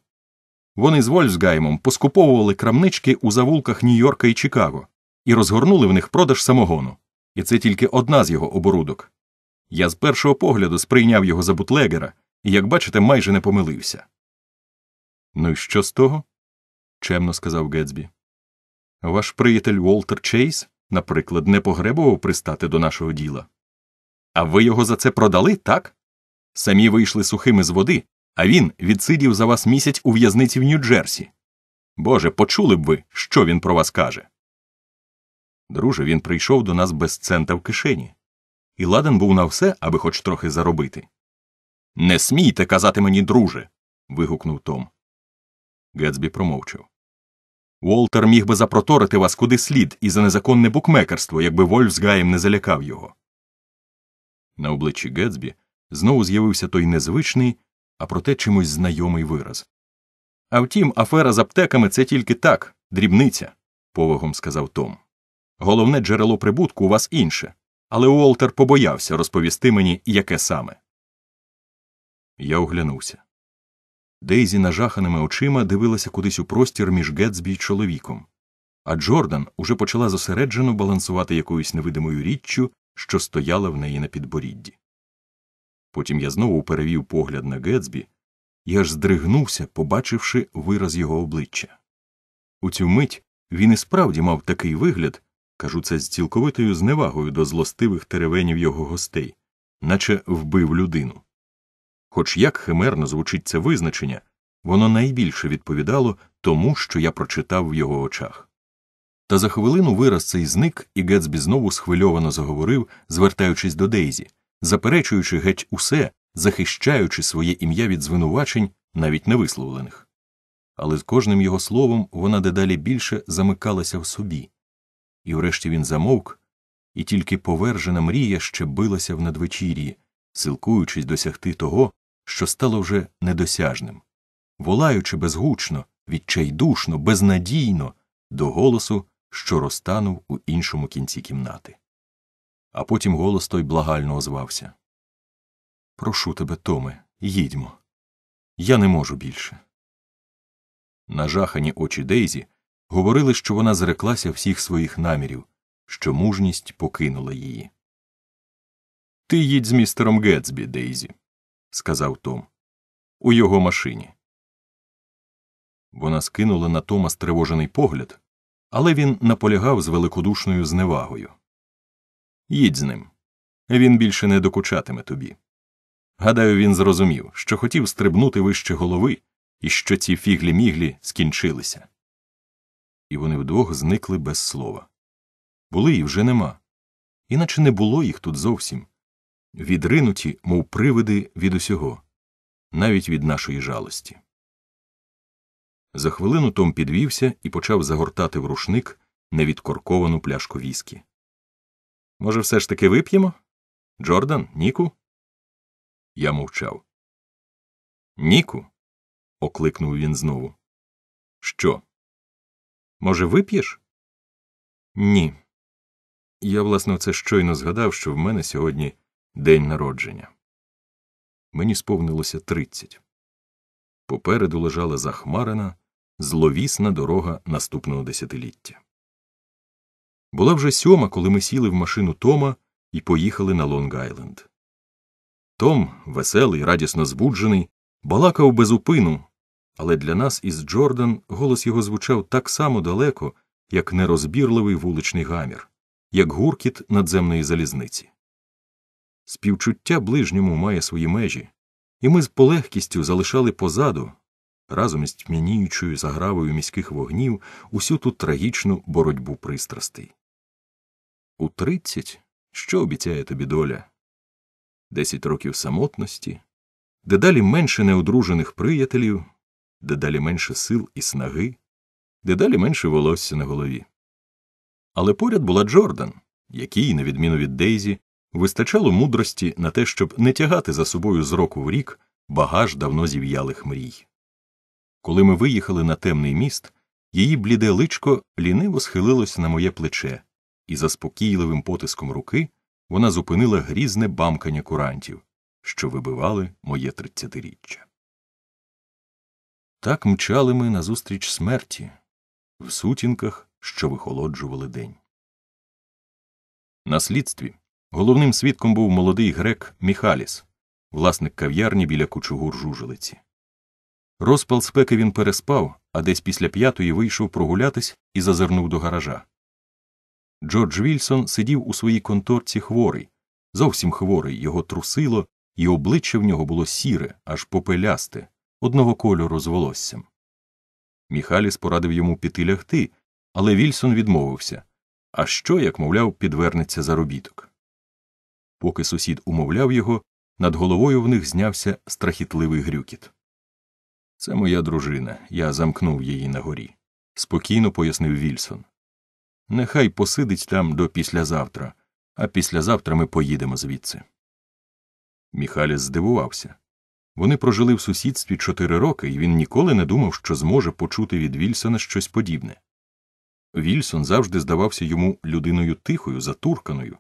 Вони з Вольфсгаймом поскуповували крамнички у завулках Нью-Йорка і Чикаго і розгорнули в них продаж самогону. І це тільки одна з його оборудок. Я з першого погляду сприйняв його за бутлегера і, як бачите, майже не помилився. Ну і що з того? чемно сказав Гетсбі. Ваш приятель Уолтер Чейз, наприклад, не погребував пристати до нашого діла. А ви його за це продали, так? Самі вийшли сухими з води а він відсидів за вас місяць у в'язниці в, Нью-Джерсі. Боже, почули б ви, що він про вас каже. Друже, він прийшов до нас без цента в кишені, і ладен був на все, аби хоч трохи заробити. Не смійте казати мені, друже. вигукнув Том. Гетсбі промовчав. Уолтер міг би запроторити вас куди слід і за незаконне букмекерство, якби Вольф з Гаєм не залякав його. На обличчі Гетсбі знову з'явився той незвичний, а проте чимось знайомий вираз. А втім, афера з аптеками це тільки так, дрібниця, повагом сказав Том. Головне джерело прибутку у вас інше, але Уолтер побоявся розповісти мені, яке саме. Я оглянувся. Дейзі нажаханими очима дивилася кудись у простір між Гетсбі й чоловіком, а Джордан уже почала зосереджено балансувати якоюсь невидимою річчю, що стояла в неї на підборідді. Потім я знову перевів погляд на Гетсбі і аж здригнувся, побачивши вираз його обличчя. У цю мить він і справді мав такий вигляд кажу це з цілковитою зневагою до злостивих теревенів його гостей, наче вбив людину. Хоч як химерно звучить це визначення, воно найбільше відповідало тому, що я прочитав в його очах. Та за хвилину вираз цей зник, і Гетсбі знову схвильовано заговорив, звертаючись до Дейзі, заперечуючи геть усе, захищаючи своє ім'я від звинувачень, навіть невисловлених. Але з кожним його словом вона дедалі більше замикалася в собі, і врешті він замовк, і тільки повержена мрія ще билася в надвечір'ї, силкуючись досягти того, що стало вже недосяжним, волаючи безгучно, відчайдушно, безнадійно до голосу, що розтанув у іншому кінці кімнати а потім голос той благально озвався. Прошу тебе, Томе, їдьмо. Я не можу більше. Нажахані очі Дейзі говорили, що вона зреклася всіх своїх намірів, що мужність покинула її. Ти їдь з містером Гетсбі, Дейзі, сказав Том. У його машині. Вона скинула на Тома стривожений погляд, але він наполягав з великодушною зневагою. Їдь з ним. Він більше не докучатиме тобі. Гадаю, він зрозумів, що хотів стрибнути вище голови і що ці фіглі міглі скінчилися. І вони вдвох зникли без слова. Були і вже нема, іначе не було їх тут зовсім відринуті, мов привиди від усього, навіть від нашої жалості. За хвилину Том підвівся і почав загортати в рушник невідкорковану пляшку віскі. Може, все ж таки вип'ємо? Джордан, Ніку? Я мовчав. Ніку. окликнув він знову. Що? Може, вип'єш? Ні. Я, власне, це щойно згадав, що в мене сьогодні день народження. Мені сповнилося тридцять. Попереду лежала захмарена, зловісна дорога наступного десятиліття. Була вже сьома, коли ми сіли в машину Тома і поїхали на Лонг-Айленд. Том, веселий, радісно збуджений, балакав без упину, але для нас із Джордан голос його звучав так само далеко, як нерозбірливий вуличний гамір, як гуркіт надземної залізниці. Співчуття ближньому має свої межі, і ми з полегкістю залишали позаду разом із тьмяніючою загравою міських вогнів усю ту трагічну боротьбу пристрастей. У тридцять що обіцяє тобі доля? Десять років самотності, дедалі менше неодружених приятелів, дедалі менше сил і снаги, дедалі менше волосся на голові. Але поряд була Джордан, якій, на відміну від Дейзі, вистачало мудрості на те, щоб не тягати за собою з року в рік багаж давно зів'ялих мрій. Коли ми виїхали на темний міст, її бліде личко ліниво схилилось на моє плече і заспокійливим потиском руки вона зупинила грізне бамкання курантів, що вибивали моє тридцятиріччя. Так мчали ми назустріч смерті в сутінках, що вихолоджували день. На слідстві головним свідком був молодий грек Міхаліс, власник кав'ярні біля кучугур жужелиці. Розпал спеки він переспав, а десь після п'ятої вийшов прогулятись і зазирнув до гаража. Джордж Вільсон сидів у своїй конторці хворий, зовсім хворий, його трусило, і обличчя в нього було сіре, аж попелясте, одного кольору з волоссям. Міхаліс порадив йому піти лягти, але Вільсон відмовився а що, як, мовляв, підвернеться заробіток. Поки сусід умовляв його, над головою в них знявся страхітливий грюкіт. Це моя дружина, я замкнув її на горі, спокійно пояснив Вільсон. Нехай посидить там до післязавтра, а післязавтра ми поїдемо звідси. Міхаліс здивувався. Вони прожили в сусідстві чотири роки, і він ніколи не думав, що зможе почути від Вільсона щось подібне. Вільсон завжди здавався йому людиною тихою, затурканою.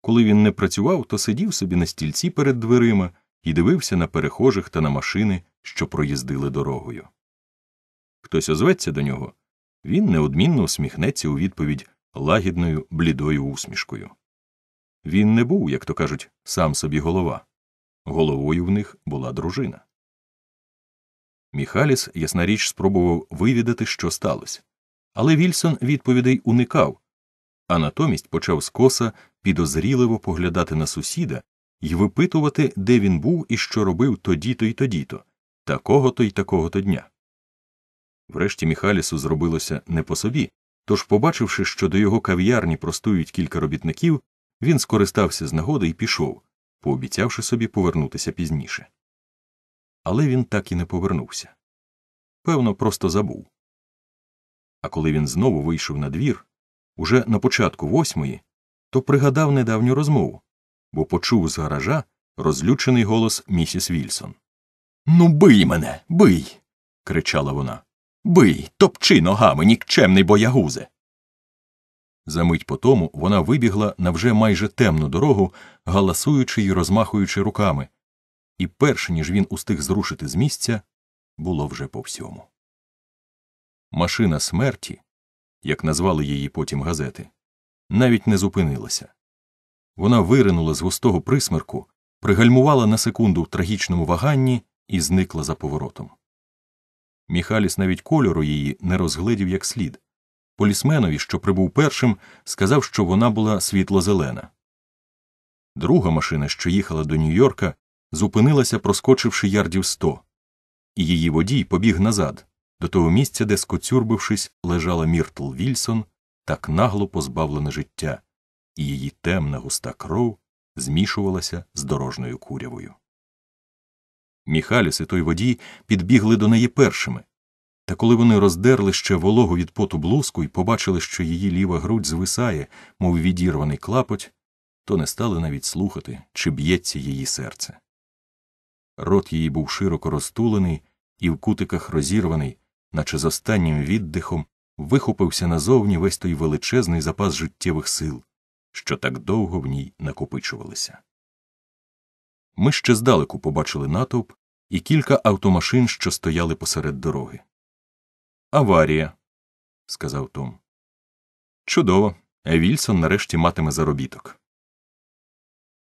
Коли він не працював, то сидів собі на стільці перед дверима і дивився на перехожих та на машини, що проїздили дорогою. Хтось озветься до нього, він неодмінно усміхнеться у відповідь лагідною блідою усмішкою. Він не був, як то кажуть, сам собі голова. Головою в них була дружина. Міхаліс, ясна річ, спробував вивідати, що сталося, але Вільсон відповідей уникав, а натомість почав скоса підозріливо поглядати на сусіда і випитувати, де він був і що робив тоді-то й тоді-то, такого-то й такого-то дня. Врешті Міхалісу зробилося не по собі, тож, побачивши, що до його кав'ярні простують кілька робітників, він скористався з нагоди і пішов, пообіцявши собі повернутися пізніше. Але він так і не повернувся певно, просто забув. А коли він знову вийшов на двір, уже на початку восьмої, то пригадав недавню розмову, бо почув з гаража розлючений голос місіс Вільсон. Ну, бий мене, бий. кричала вона. Бий, топчи ногами, нікчемний боягузе. За мить по тому вона вибігла на вже майже темну дорогу, галасуючи й розмахуючи руками, і перш ніж він устиг зрушити з місця, було вже по всьому. Машина смерті, як назвали її потім газети, навіть не зупинилася. Вона виринула з густого присмерку, пригальмувала на секунду в трагічному ваганні і зникла за поворотом. Міхаліс навіть кольору її не розгледів як слід. Полісменові, що прибув першим, сказав, що вона була світло-зелена. Друга машина, що їхала до Нью-Йорка, зупинилася, проскочивши ярдів сто, і її водій побіг назад, до того місця, де, скоцюрбившись, лежала Міртл Вільсон, так нагло позбавлена життя, і її темна густа кров змішувалася з дорожньою курявою. Міхаліс і той водій підбігли до неї першими. Та коли вони роздерли ще вологу від поту блузку і побачили, що її ліва грудь звисає, мов відірваний клапоть, то не стали навіть слухати, чи б'ється її серце. Рот її був широко розтулений і в кутиках розірваний, наче з останнім віддихом вихопився назовні весь той величезний запас життєвих сил, що так довго в ній накопичувалися. Ми ще здалеку побачили натовп і кілька автомашин, що стояли посеред дороги. Аварія, сказав Том. Чудово. Вільсон нарешті матиме заробіток.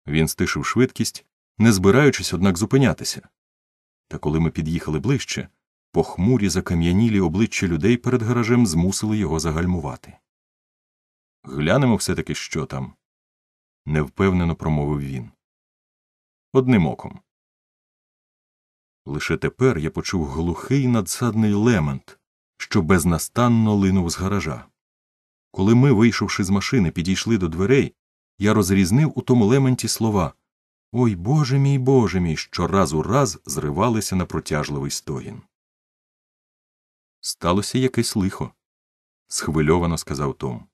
Він стишив швидкість, не збираючись, однак, зупинятися. Та коли ми під'їхали ближче, похмурі закам'янілі обличчя людей перед гаражем змусили його загальмувати. Глянемо все таки, що там, невпевнено промовив він одним оком. Лише тепер я почув глухий надсадний лемент, що безнастанно линув з гаража. Коли ми, вийшовши з машини, підійшли до дверей, я розрізнив у тому лементі слова Ой Боже мій Боже мій, що раз у раз зривалися на протяжливий стогін. Сталося якесь лихо, схвильовано сказав Том.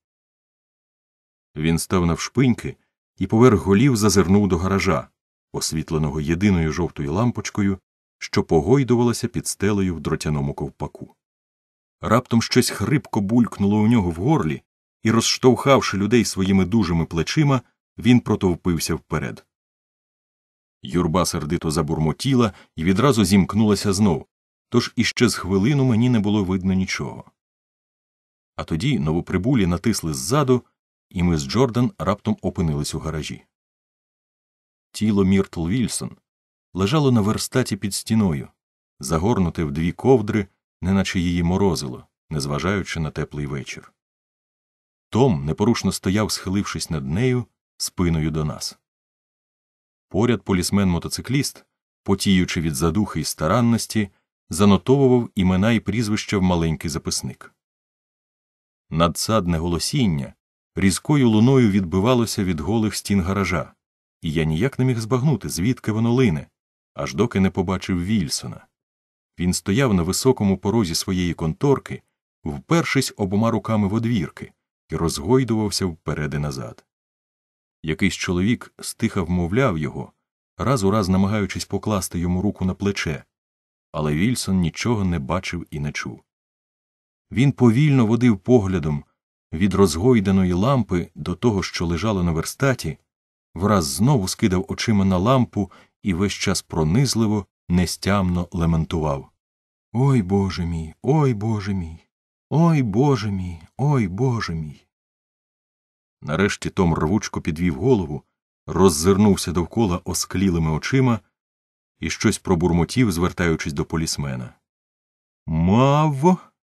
Він став навшпиньки і поверх голів зазирнув до гаража освітленого єдиною жовтою лампочкою, що погойдувалася під стелею в дротяному ковпаку. Раптом щось хрипко булькнуло у нього в горлі, і, розштовхавши людей своїми дужими плечима, він протовпився вперед. Юрба сердито забурмотіла і відразу зімкнулася знов, тож іще з хвилину мені не було видно нічого. А тоді новоприбулі натисли ззаду, і ми з Джордан раптом опинились у гаражі тіло Міртл Вільсон лежало на верстаті під стіною, загорнуте в дві ковдри, неначе її морозило, незважаючи на теплий вечір. Том непорушно стояв, схилившись над нею, спиною до нас. Поряд полісмен мотоцикліст, потіючи від задухи і старанності, занотовував імена і прізвища в маленький записник. Надсадне голосіння різкою луною відбивалося від голих стін гаража, і я ніяк не міг збагнути, звідки воно лине, аж доки не побачив Вільсона. Він стояв на високому порозі своєї конторки, впершись обома руками в одвірки, і розгойдувався вперед і назад. Якийсь чоловік стиха вмовляв його, раз у раз намагаючись покласти йому руку на плече, але Вільсон нічого не бачив і не чув. Він повільно водив поглядом від розгойданої лампи до того, що лежало на верстаті, враз знову скидав очима на лампу і весь час пронизливо, нестямно лементував. Ой Боже мій, ой Боже мій, ой Боже мій, ой Боже мій. Нарешті Том рвучко підвів голову, роззирнувся довкола осклілими очима і щось пробурмотів, звертаючись до полісмена. Мав.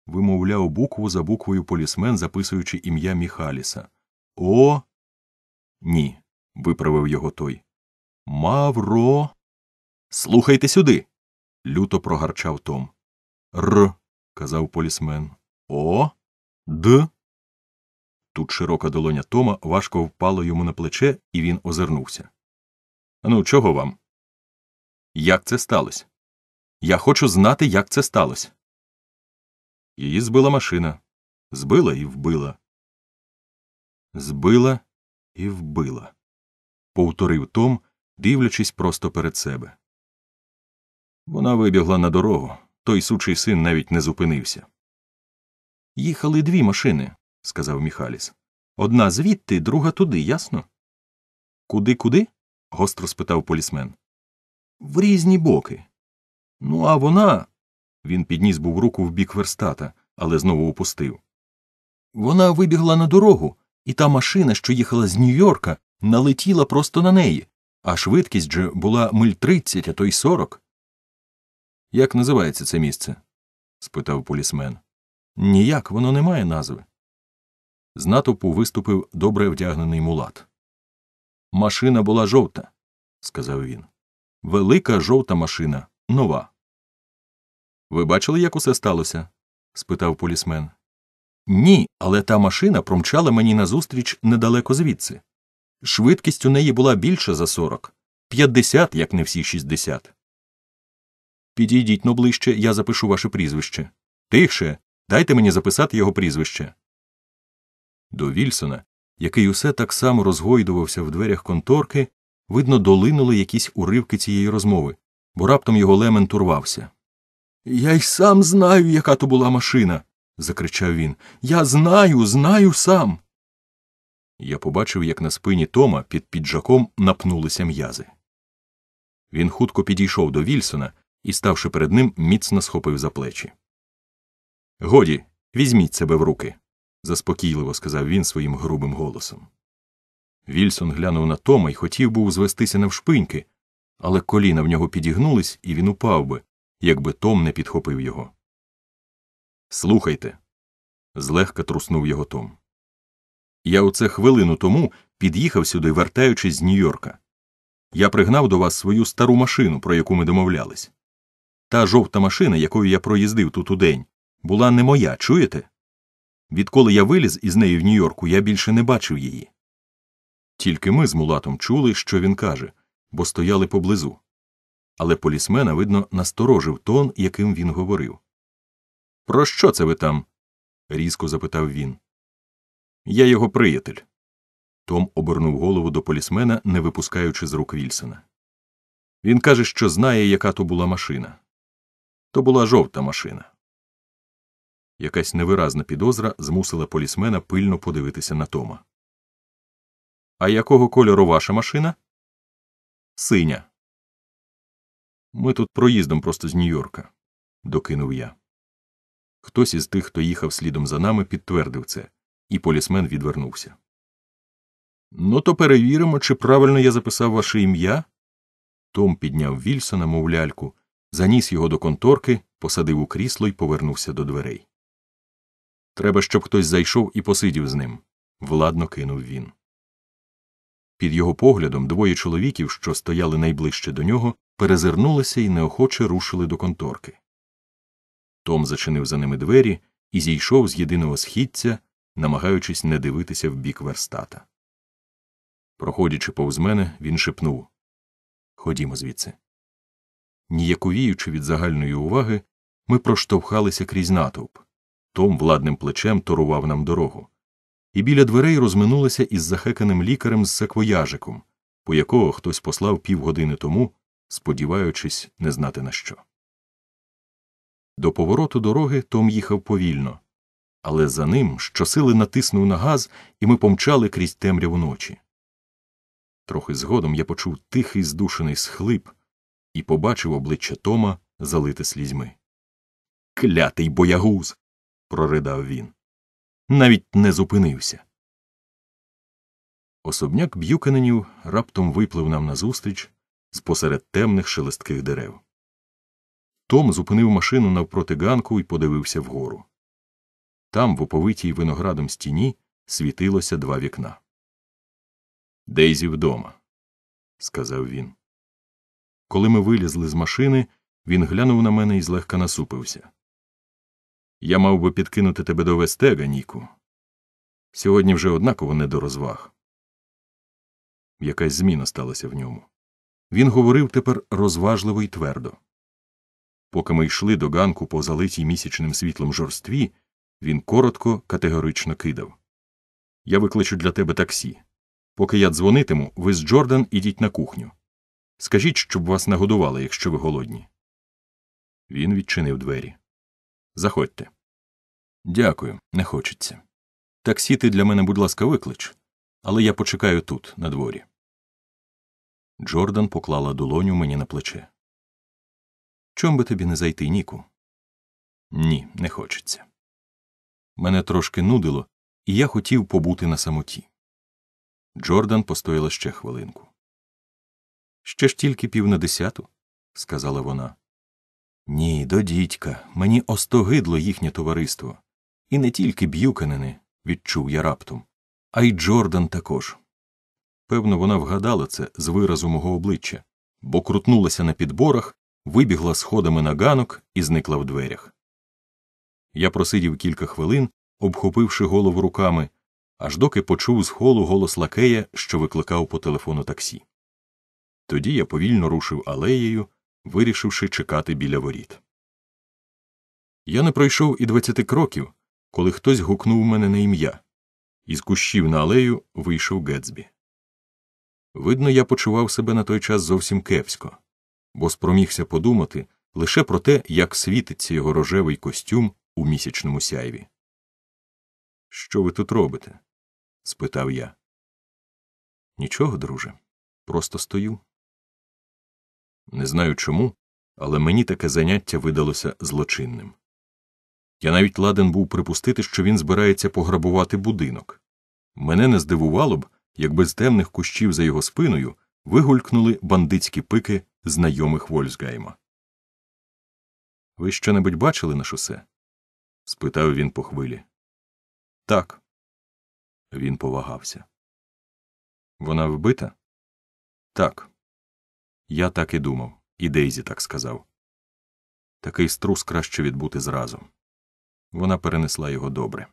вимовляв букву за буквою полісмен, записуючи ім'я Міхаліса. О. Ні виправив його той. Мавро. Слухайте сюди. люто прогарчав Том. Р. казав полісмен. О. Д. Тут широка долоня Тома важко впала йому на плече, і він озирнувся. Ну, чого вам? Як це сталося? Я хочу знати, як це сталося. Її збила машина. Збила і вбила. Збила і вбила повторив Том, дивлячись просто перед себе. Вона вибігла на дорогу, той сучий син навіть не зупинився. Їхали дві машини, сказав Міхаліс. Одна звідти, друга туди, ясно? Куди, куди? гостро спитав полісмен. В різні боки. Ну, а вона. Він підніс був руку в бік верстата, але знову опустив. Вона вибігла на дорогу, і та машина, що їхала з Нью-Йорка, налетіла просто на неї, а швидкість же була миль тридцять, а то й сорок. Як називається це місце? спитав полісмен. Ніяк воно не має назви. З натовпу виступив добре вдягнений мулат. Машина була жовта, сказав він. Велика жовта машина, нова. Ви бачили, як усе сталося? спитав полісмен. Ні, але та машина промчала мені назустріч недалеко звідси. Швидкість у неї була більша за сорок п'ятдесят, як не всі шістдесят. Підійдіть но ну, ближче, я запишу ваше прізвище. Тихше, дайте мені записати його прізвище. До Вільсона, який усе так само розгойдувався в дверях конторки, видно, долинули якісь уривки цієї розмови, бо раптом його лемен турвався. Я й сам знаю, яка то була машина. закричав він. Я знаю, знаю сам. Я побачив, як на спині Тома під піджаком напнулися м'язи. Він хутко підійшов до Вільсона і, ставши перед ним, міцно схопив за плечі. Годі, візьміть себе в руки, заспокійливо сказав він своїм грубим голосом. Вільсон глянув на Тома і хотів був звестися навшпиньки, але коліна в нього підігнулись, і він упав би, якби Том не підхопив його. Слухайте. злегка труснув його Том. Я оце хвилину тому під'їхав сюди, вертаючись з Нью-Йорка. Я пригнав до вас свою стару машину, про яку ми домовлялись. Та жовта машина, якою я проїздив тут у день, була не моя, чуєте? Відколи я виліз із неї в Нью-Йорку, я більше не бачив її. Тільки ми з мулатом чули, що він каже, бо стояли поблизу. Але полісмена, видно, насторожив тон, яким він говорив. Про що це ви там? різко запитав він. Я його приятель. Том обернув голову до полісмена, не випускаючи з рук Вільсона. Він каже, що знає, яка то була машина. То була жовта машина. Якась невиразна підозра змусила полісмена пильно подивитися на Тома. А якого кольору ваша машина? Синя. Ми тут проїздом просто з Нью-Йорка, докинув я. Хтось із тих, хто їхав слідом за нами, підтвердив це і полісмен відвернувся. Ну, то перевіримо, чи правильно я записав ваше ім'я. Том підняв Вільсона, мов ляльку, заніс його до конторки, посадив у крісло і повернувся до дверей. Треба, щоб хтось зайшов і посидів з ним, владно кинув він. Під його поглядом двоє чоловіків, що стояли найближче до нього, перезирнулися і неохоче рушили до конторки. Том зачинив за ними двері і зійшов з єдиного східця, намагаючись не дивитися в бік верстата. Проходячи повз мене, він шепнув Ходімо звідси. Ніяковіючи від загальної уваги, ми проштовхалися крізь натовп. Том владним плечем торував нам дорогу. І біля дверей розминулася із захеканим лікарем з саквояжиком, по якого хтось послав півгодини тому, сподіваючись не знати на що. До повороту дороги Том їхав повільно, але за ним щосили натиснув на газ, і ми помчали крізь темряву ночі. Трохи згодом я почув тихий здушений схлип і побачив обличчя Тома залите слізьми. Клятий боягуз. проридав він. Навіть не зупинився. Особняк б'юканенів раптом виплив нам назустріч з посеред темних шелестких дерев. Том зупинив машину навпроти ганку і подивився вгору. Там, в оповитій виноградом стіні, світилося два вікна. Дейзі вдома, сказав він. Коли ми вилізли з машини, він глянув на мене і злегка насупився. Я мав би підкинути тебе до Вестега, Ніку. Сьогодні вже однаково не до розваг. Якась зміна сталася в ньому. Він говорив тепер розважливо і твердо. Поки ми йшли до ганку по залитій місячним світлом жорстві, він коротко, категорично кидав. Я викличу для тебе таксі. Поки я дзвонитиму, ви з Джордан ідіть на кухню. Скажіть, щоб вас нагодували, якщо ви голодні. Він відчинив двері. Заходьте. Дякую, не хочеться. Таксі ти для мене, будь ласка, виклич, але я почекаю тут, на дворі. Джордан поклала долоню мені на плече. Чом би тобі не зайти, Ніку? Ні, не хочеться мене трошки нудило, і я хотів побути на самоті. Джордан постояла ще хвилинку. Ще ж тільки пів на десяту, сказала вона. Ні, до дідька, мені остогидло їхнє товариство. І не тільки б'юканини, відчув я раптом, а й Джордан також. Певно, вона вгадала це з виразу мого обличчя, бо крутнулася на підборах, вибігла сходами на ганок і зникла в дверях. Я просидів кілька хвилин, обхопивши голову руками, аж доки почув з холу голос лакея, що викликав по телефону таксі. Тоді я повільно рушив алеєю, вирішивши чекати біля воріт. Я не пройшов і двадцяти кроків, коли хтось гукнув мене на ім'я, Із кущів на алею вийшов Гетсбі. Видно, я почував себе на той час зовсім кепсько, бо спромігся подумати лише про те, як світиться його рожевий костюм у місячному сяйві. Що ви тут робите? спитав я. Нічого, друже, просто стою. Не знаю чому, але мені таке заняття видалося злочинним. Я навіть ладен був припустити, що він збирається пограбувати будинок. Мене не здивувало б, якби з темних кущів за його спиною вигулькнули бандитські пики знайомих Вольсгайма. Ви що небудь бачили на шосе? спитав він по хвилі. Так. Він повагався. Вона вбита? Так. Я так і думав, і Дейзі так сказав. Такий струс краще відбути зразу. Вона перенесла його добре.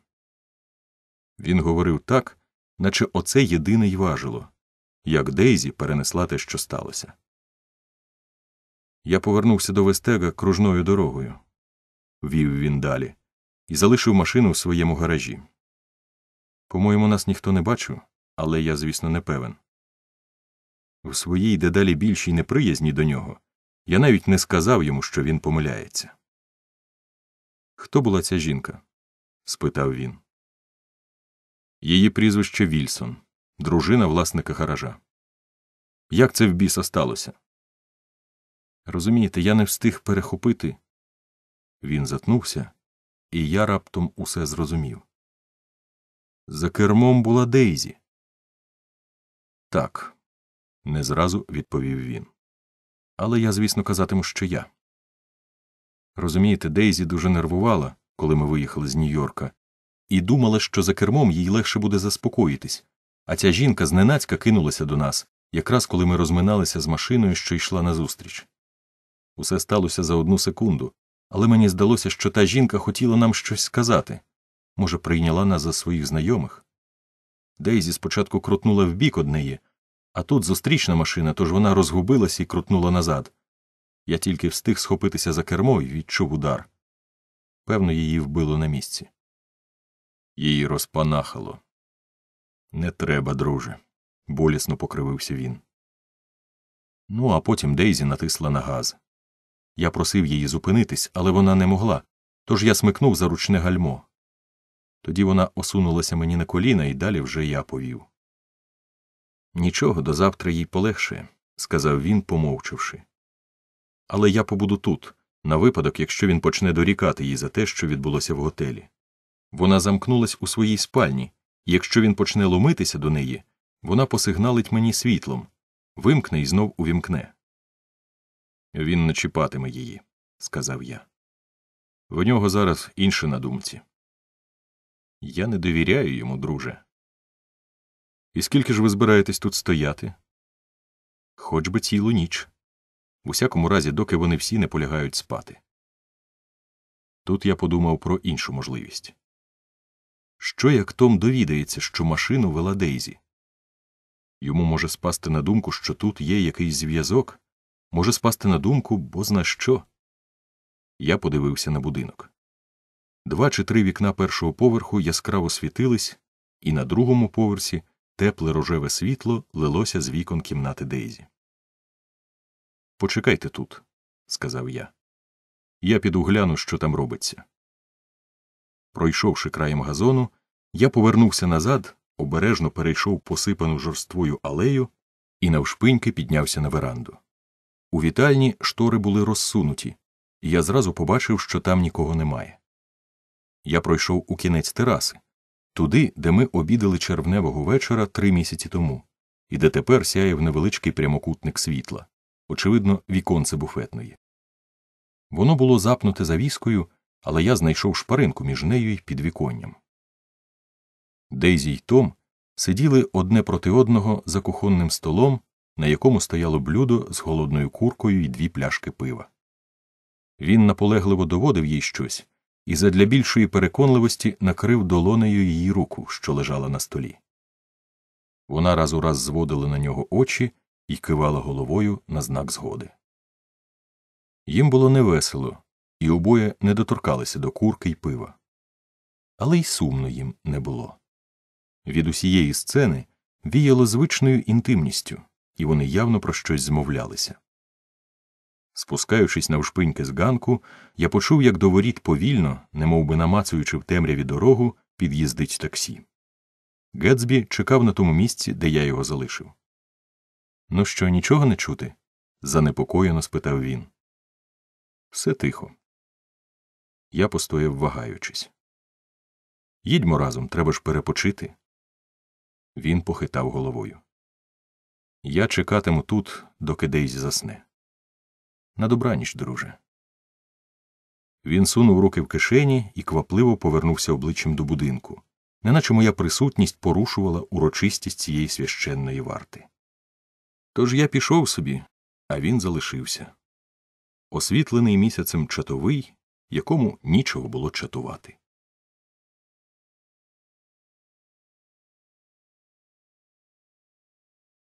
Він говорив так, наче оце єдине й важило, як Дейзі перенесла те, що сталося. Я повернувся до Вестега кружною дорогою, вів він далі і залишив машину в своєму гаражі. По-моєму, нас ніхто не бачив, але я, звісно, не певен. В своїй дедалі більшій неприязні до нього я навіть не сказав йому, що він помиляється. Хто була ця жінка? спитав він. Її прізвище Вільсон, дружина власника гаража. Як це в біса сталося? Розумієте, я не встиг перехопити. Він затнувся, і я раптом усе зрозумів. За кермом була Дейзі. Так, не зразу відповів він. Але я, звісно, казатиму, що я. Розумієте, Дейзі дуже нервувала, коли ми виїхали з Нью-Йорка, і думала, що за кермом їй легше буде заспокоїтись, а ця жінка зненацька кинулася до нас, якраз коли ми розминалися з машиною, що йшла назустріч. Усе сталося за одну секунду, але мені здалося, що та жінка хотіла нам щось сказати може, прийняла нас за своїх знайомих. Дейзі спочатку крутнула вбік однеї, а тут зустрічна машина, тож вона розгубилась і крутнула назад. Я тільки встиг схопитися за кермо і відчув удар. Певно, її вбило на місці. Її розпанахало. Не треба, друже, болісно покривився він. Ну, а потім Дейзі натисла на газ. Я просив її зупинитись, але вона не могла, тож я смикнув за ручне гальмо. Тоді вона осунулася мені на коліна, і далі вже я повів. Нічого до завтра їй полегше, сказав він, помовчавши. Але я побуду тут, на випадок, якщо він почне дорікати їй за те, що відбулося в готелі. Вона замкнулась у своїй спальні, і якщо він почне ломитися до неї, вона посигналить мені світлом, вимкне і знов увімкне. Він не чіпатиме її, сказав я. В нього зараз інше на думці. Я не довіряю йому, друже. І скільки ж ви збираєтесь тут стояти? Хоч би цілу ніч. В усякому разі, доки вони всі не полягають спати. Тут я подумав про іншу можливість що як Том довідається, що машину вела Дейзі? Йому може спасти на думку, що тут є якийсь зв'язок, може спасти на думку бо зна що. Я подивився на будинок. Два чи три вікна першого поверху яскраво світились, і на другому поверсі тепле рожеве світло лилося з вікон кімнати Дейзі. Почекайте тут, сказав я. Я піду гляну, що там робиться. Пройшовши краєм газону, я повернувся назад, обережно перейшов посипану жорствою алею і навшпиньки піднявся на веранду. У вітальні штори були розсунуті, і я зразу побачив, що там нікого немає. Я пройшов у кінець тераси, туди, де ми обідали червневого вечора три місяці тому, і де тепер сяєв невеличкий прямокутник світла, очевидно, віконце буфетної. Воно було запнуте завіскою, але я знайшов шпаринку між нею і підвіконням. Дейзі й Том сиділи одне проти одного за кухонним столом на якому стояло блюдо з голодною куркою і дві пляшки пива. Він наполегливо доводив їй щось і задля більшої переконливості накрив долонею її руку, що лежала на столі. Вона раз у раз зводила на нього очі і кивала головою на знак згоди. Їм було невесело, і обоє не доторкалися до курки й пива. Але й сумно їм не було. Від усієї сцени віяло звичною інтимністю, і вони явно про щось змовлялися. Спускаючись навшпиньки з ганку, я почув, як до воріт повільно, немовби намацуючи в темряві дорогу, під'їздить таксі. Гетсбі чекав на тому місці, де я його залишив. Ну що, нічого не чути? занепокоєно спитав він. Все тихо. Я постояв, вагаючись. Їдьмо разом, треба ж перепочити. Він похитав головою. Я чекатиму тут, доки Дейзі засне. На добраніч, друже. Він сунув руки в кишені і квапливо повернувся обличчям до будинку, неначе моя присутність порушувала урочистість цієї священної варти. Тож я пішов собі, а він залишився. Освітлений місяцем чатовий, якому нічого було чатувати.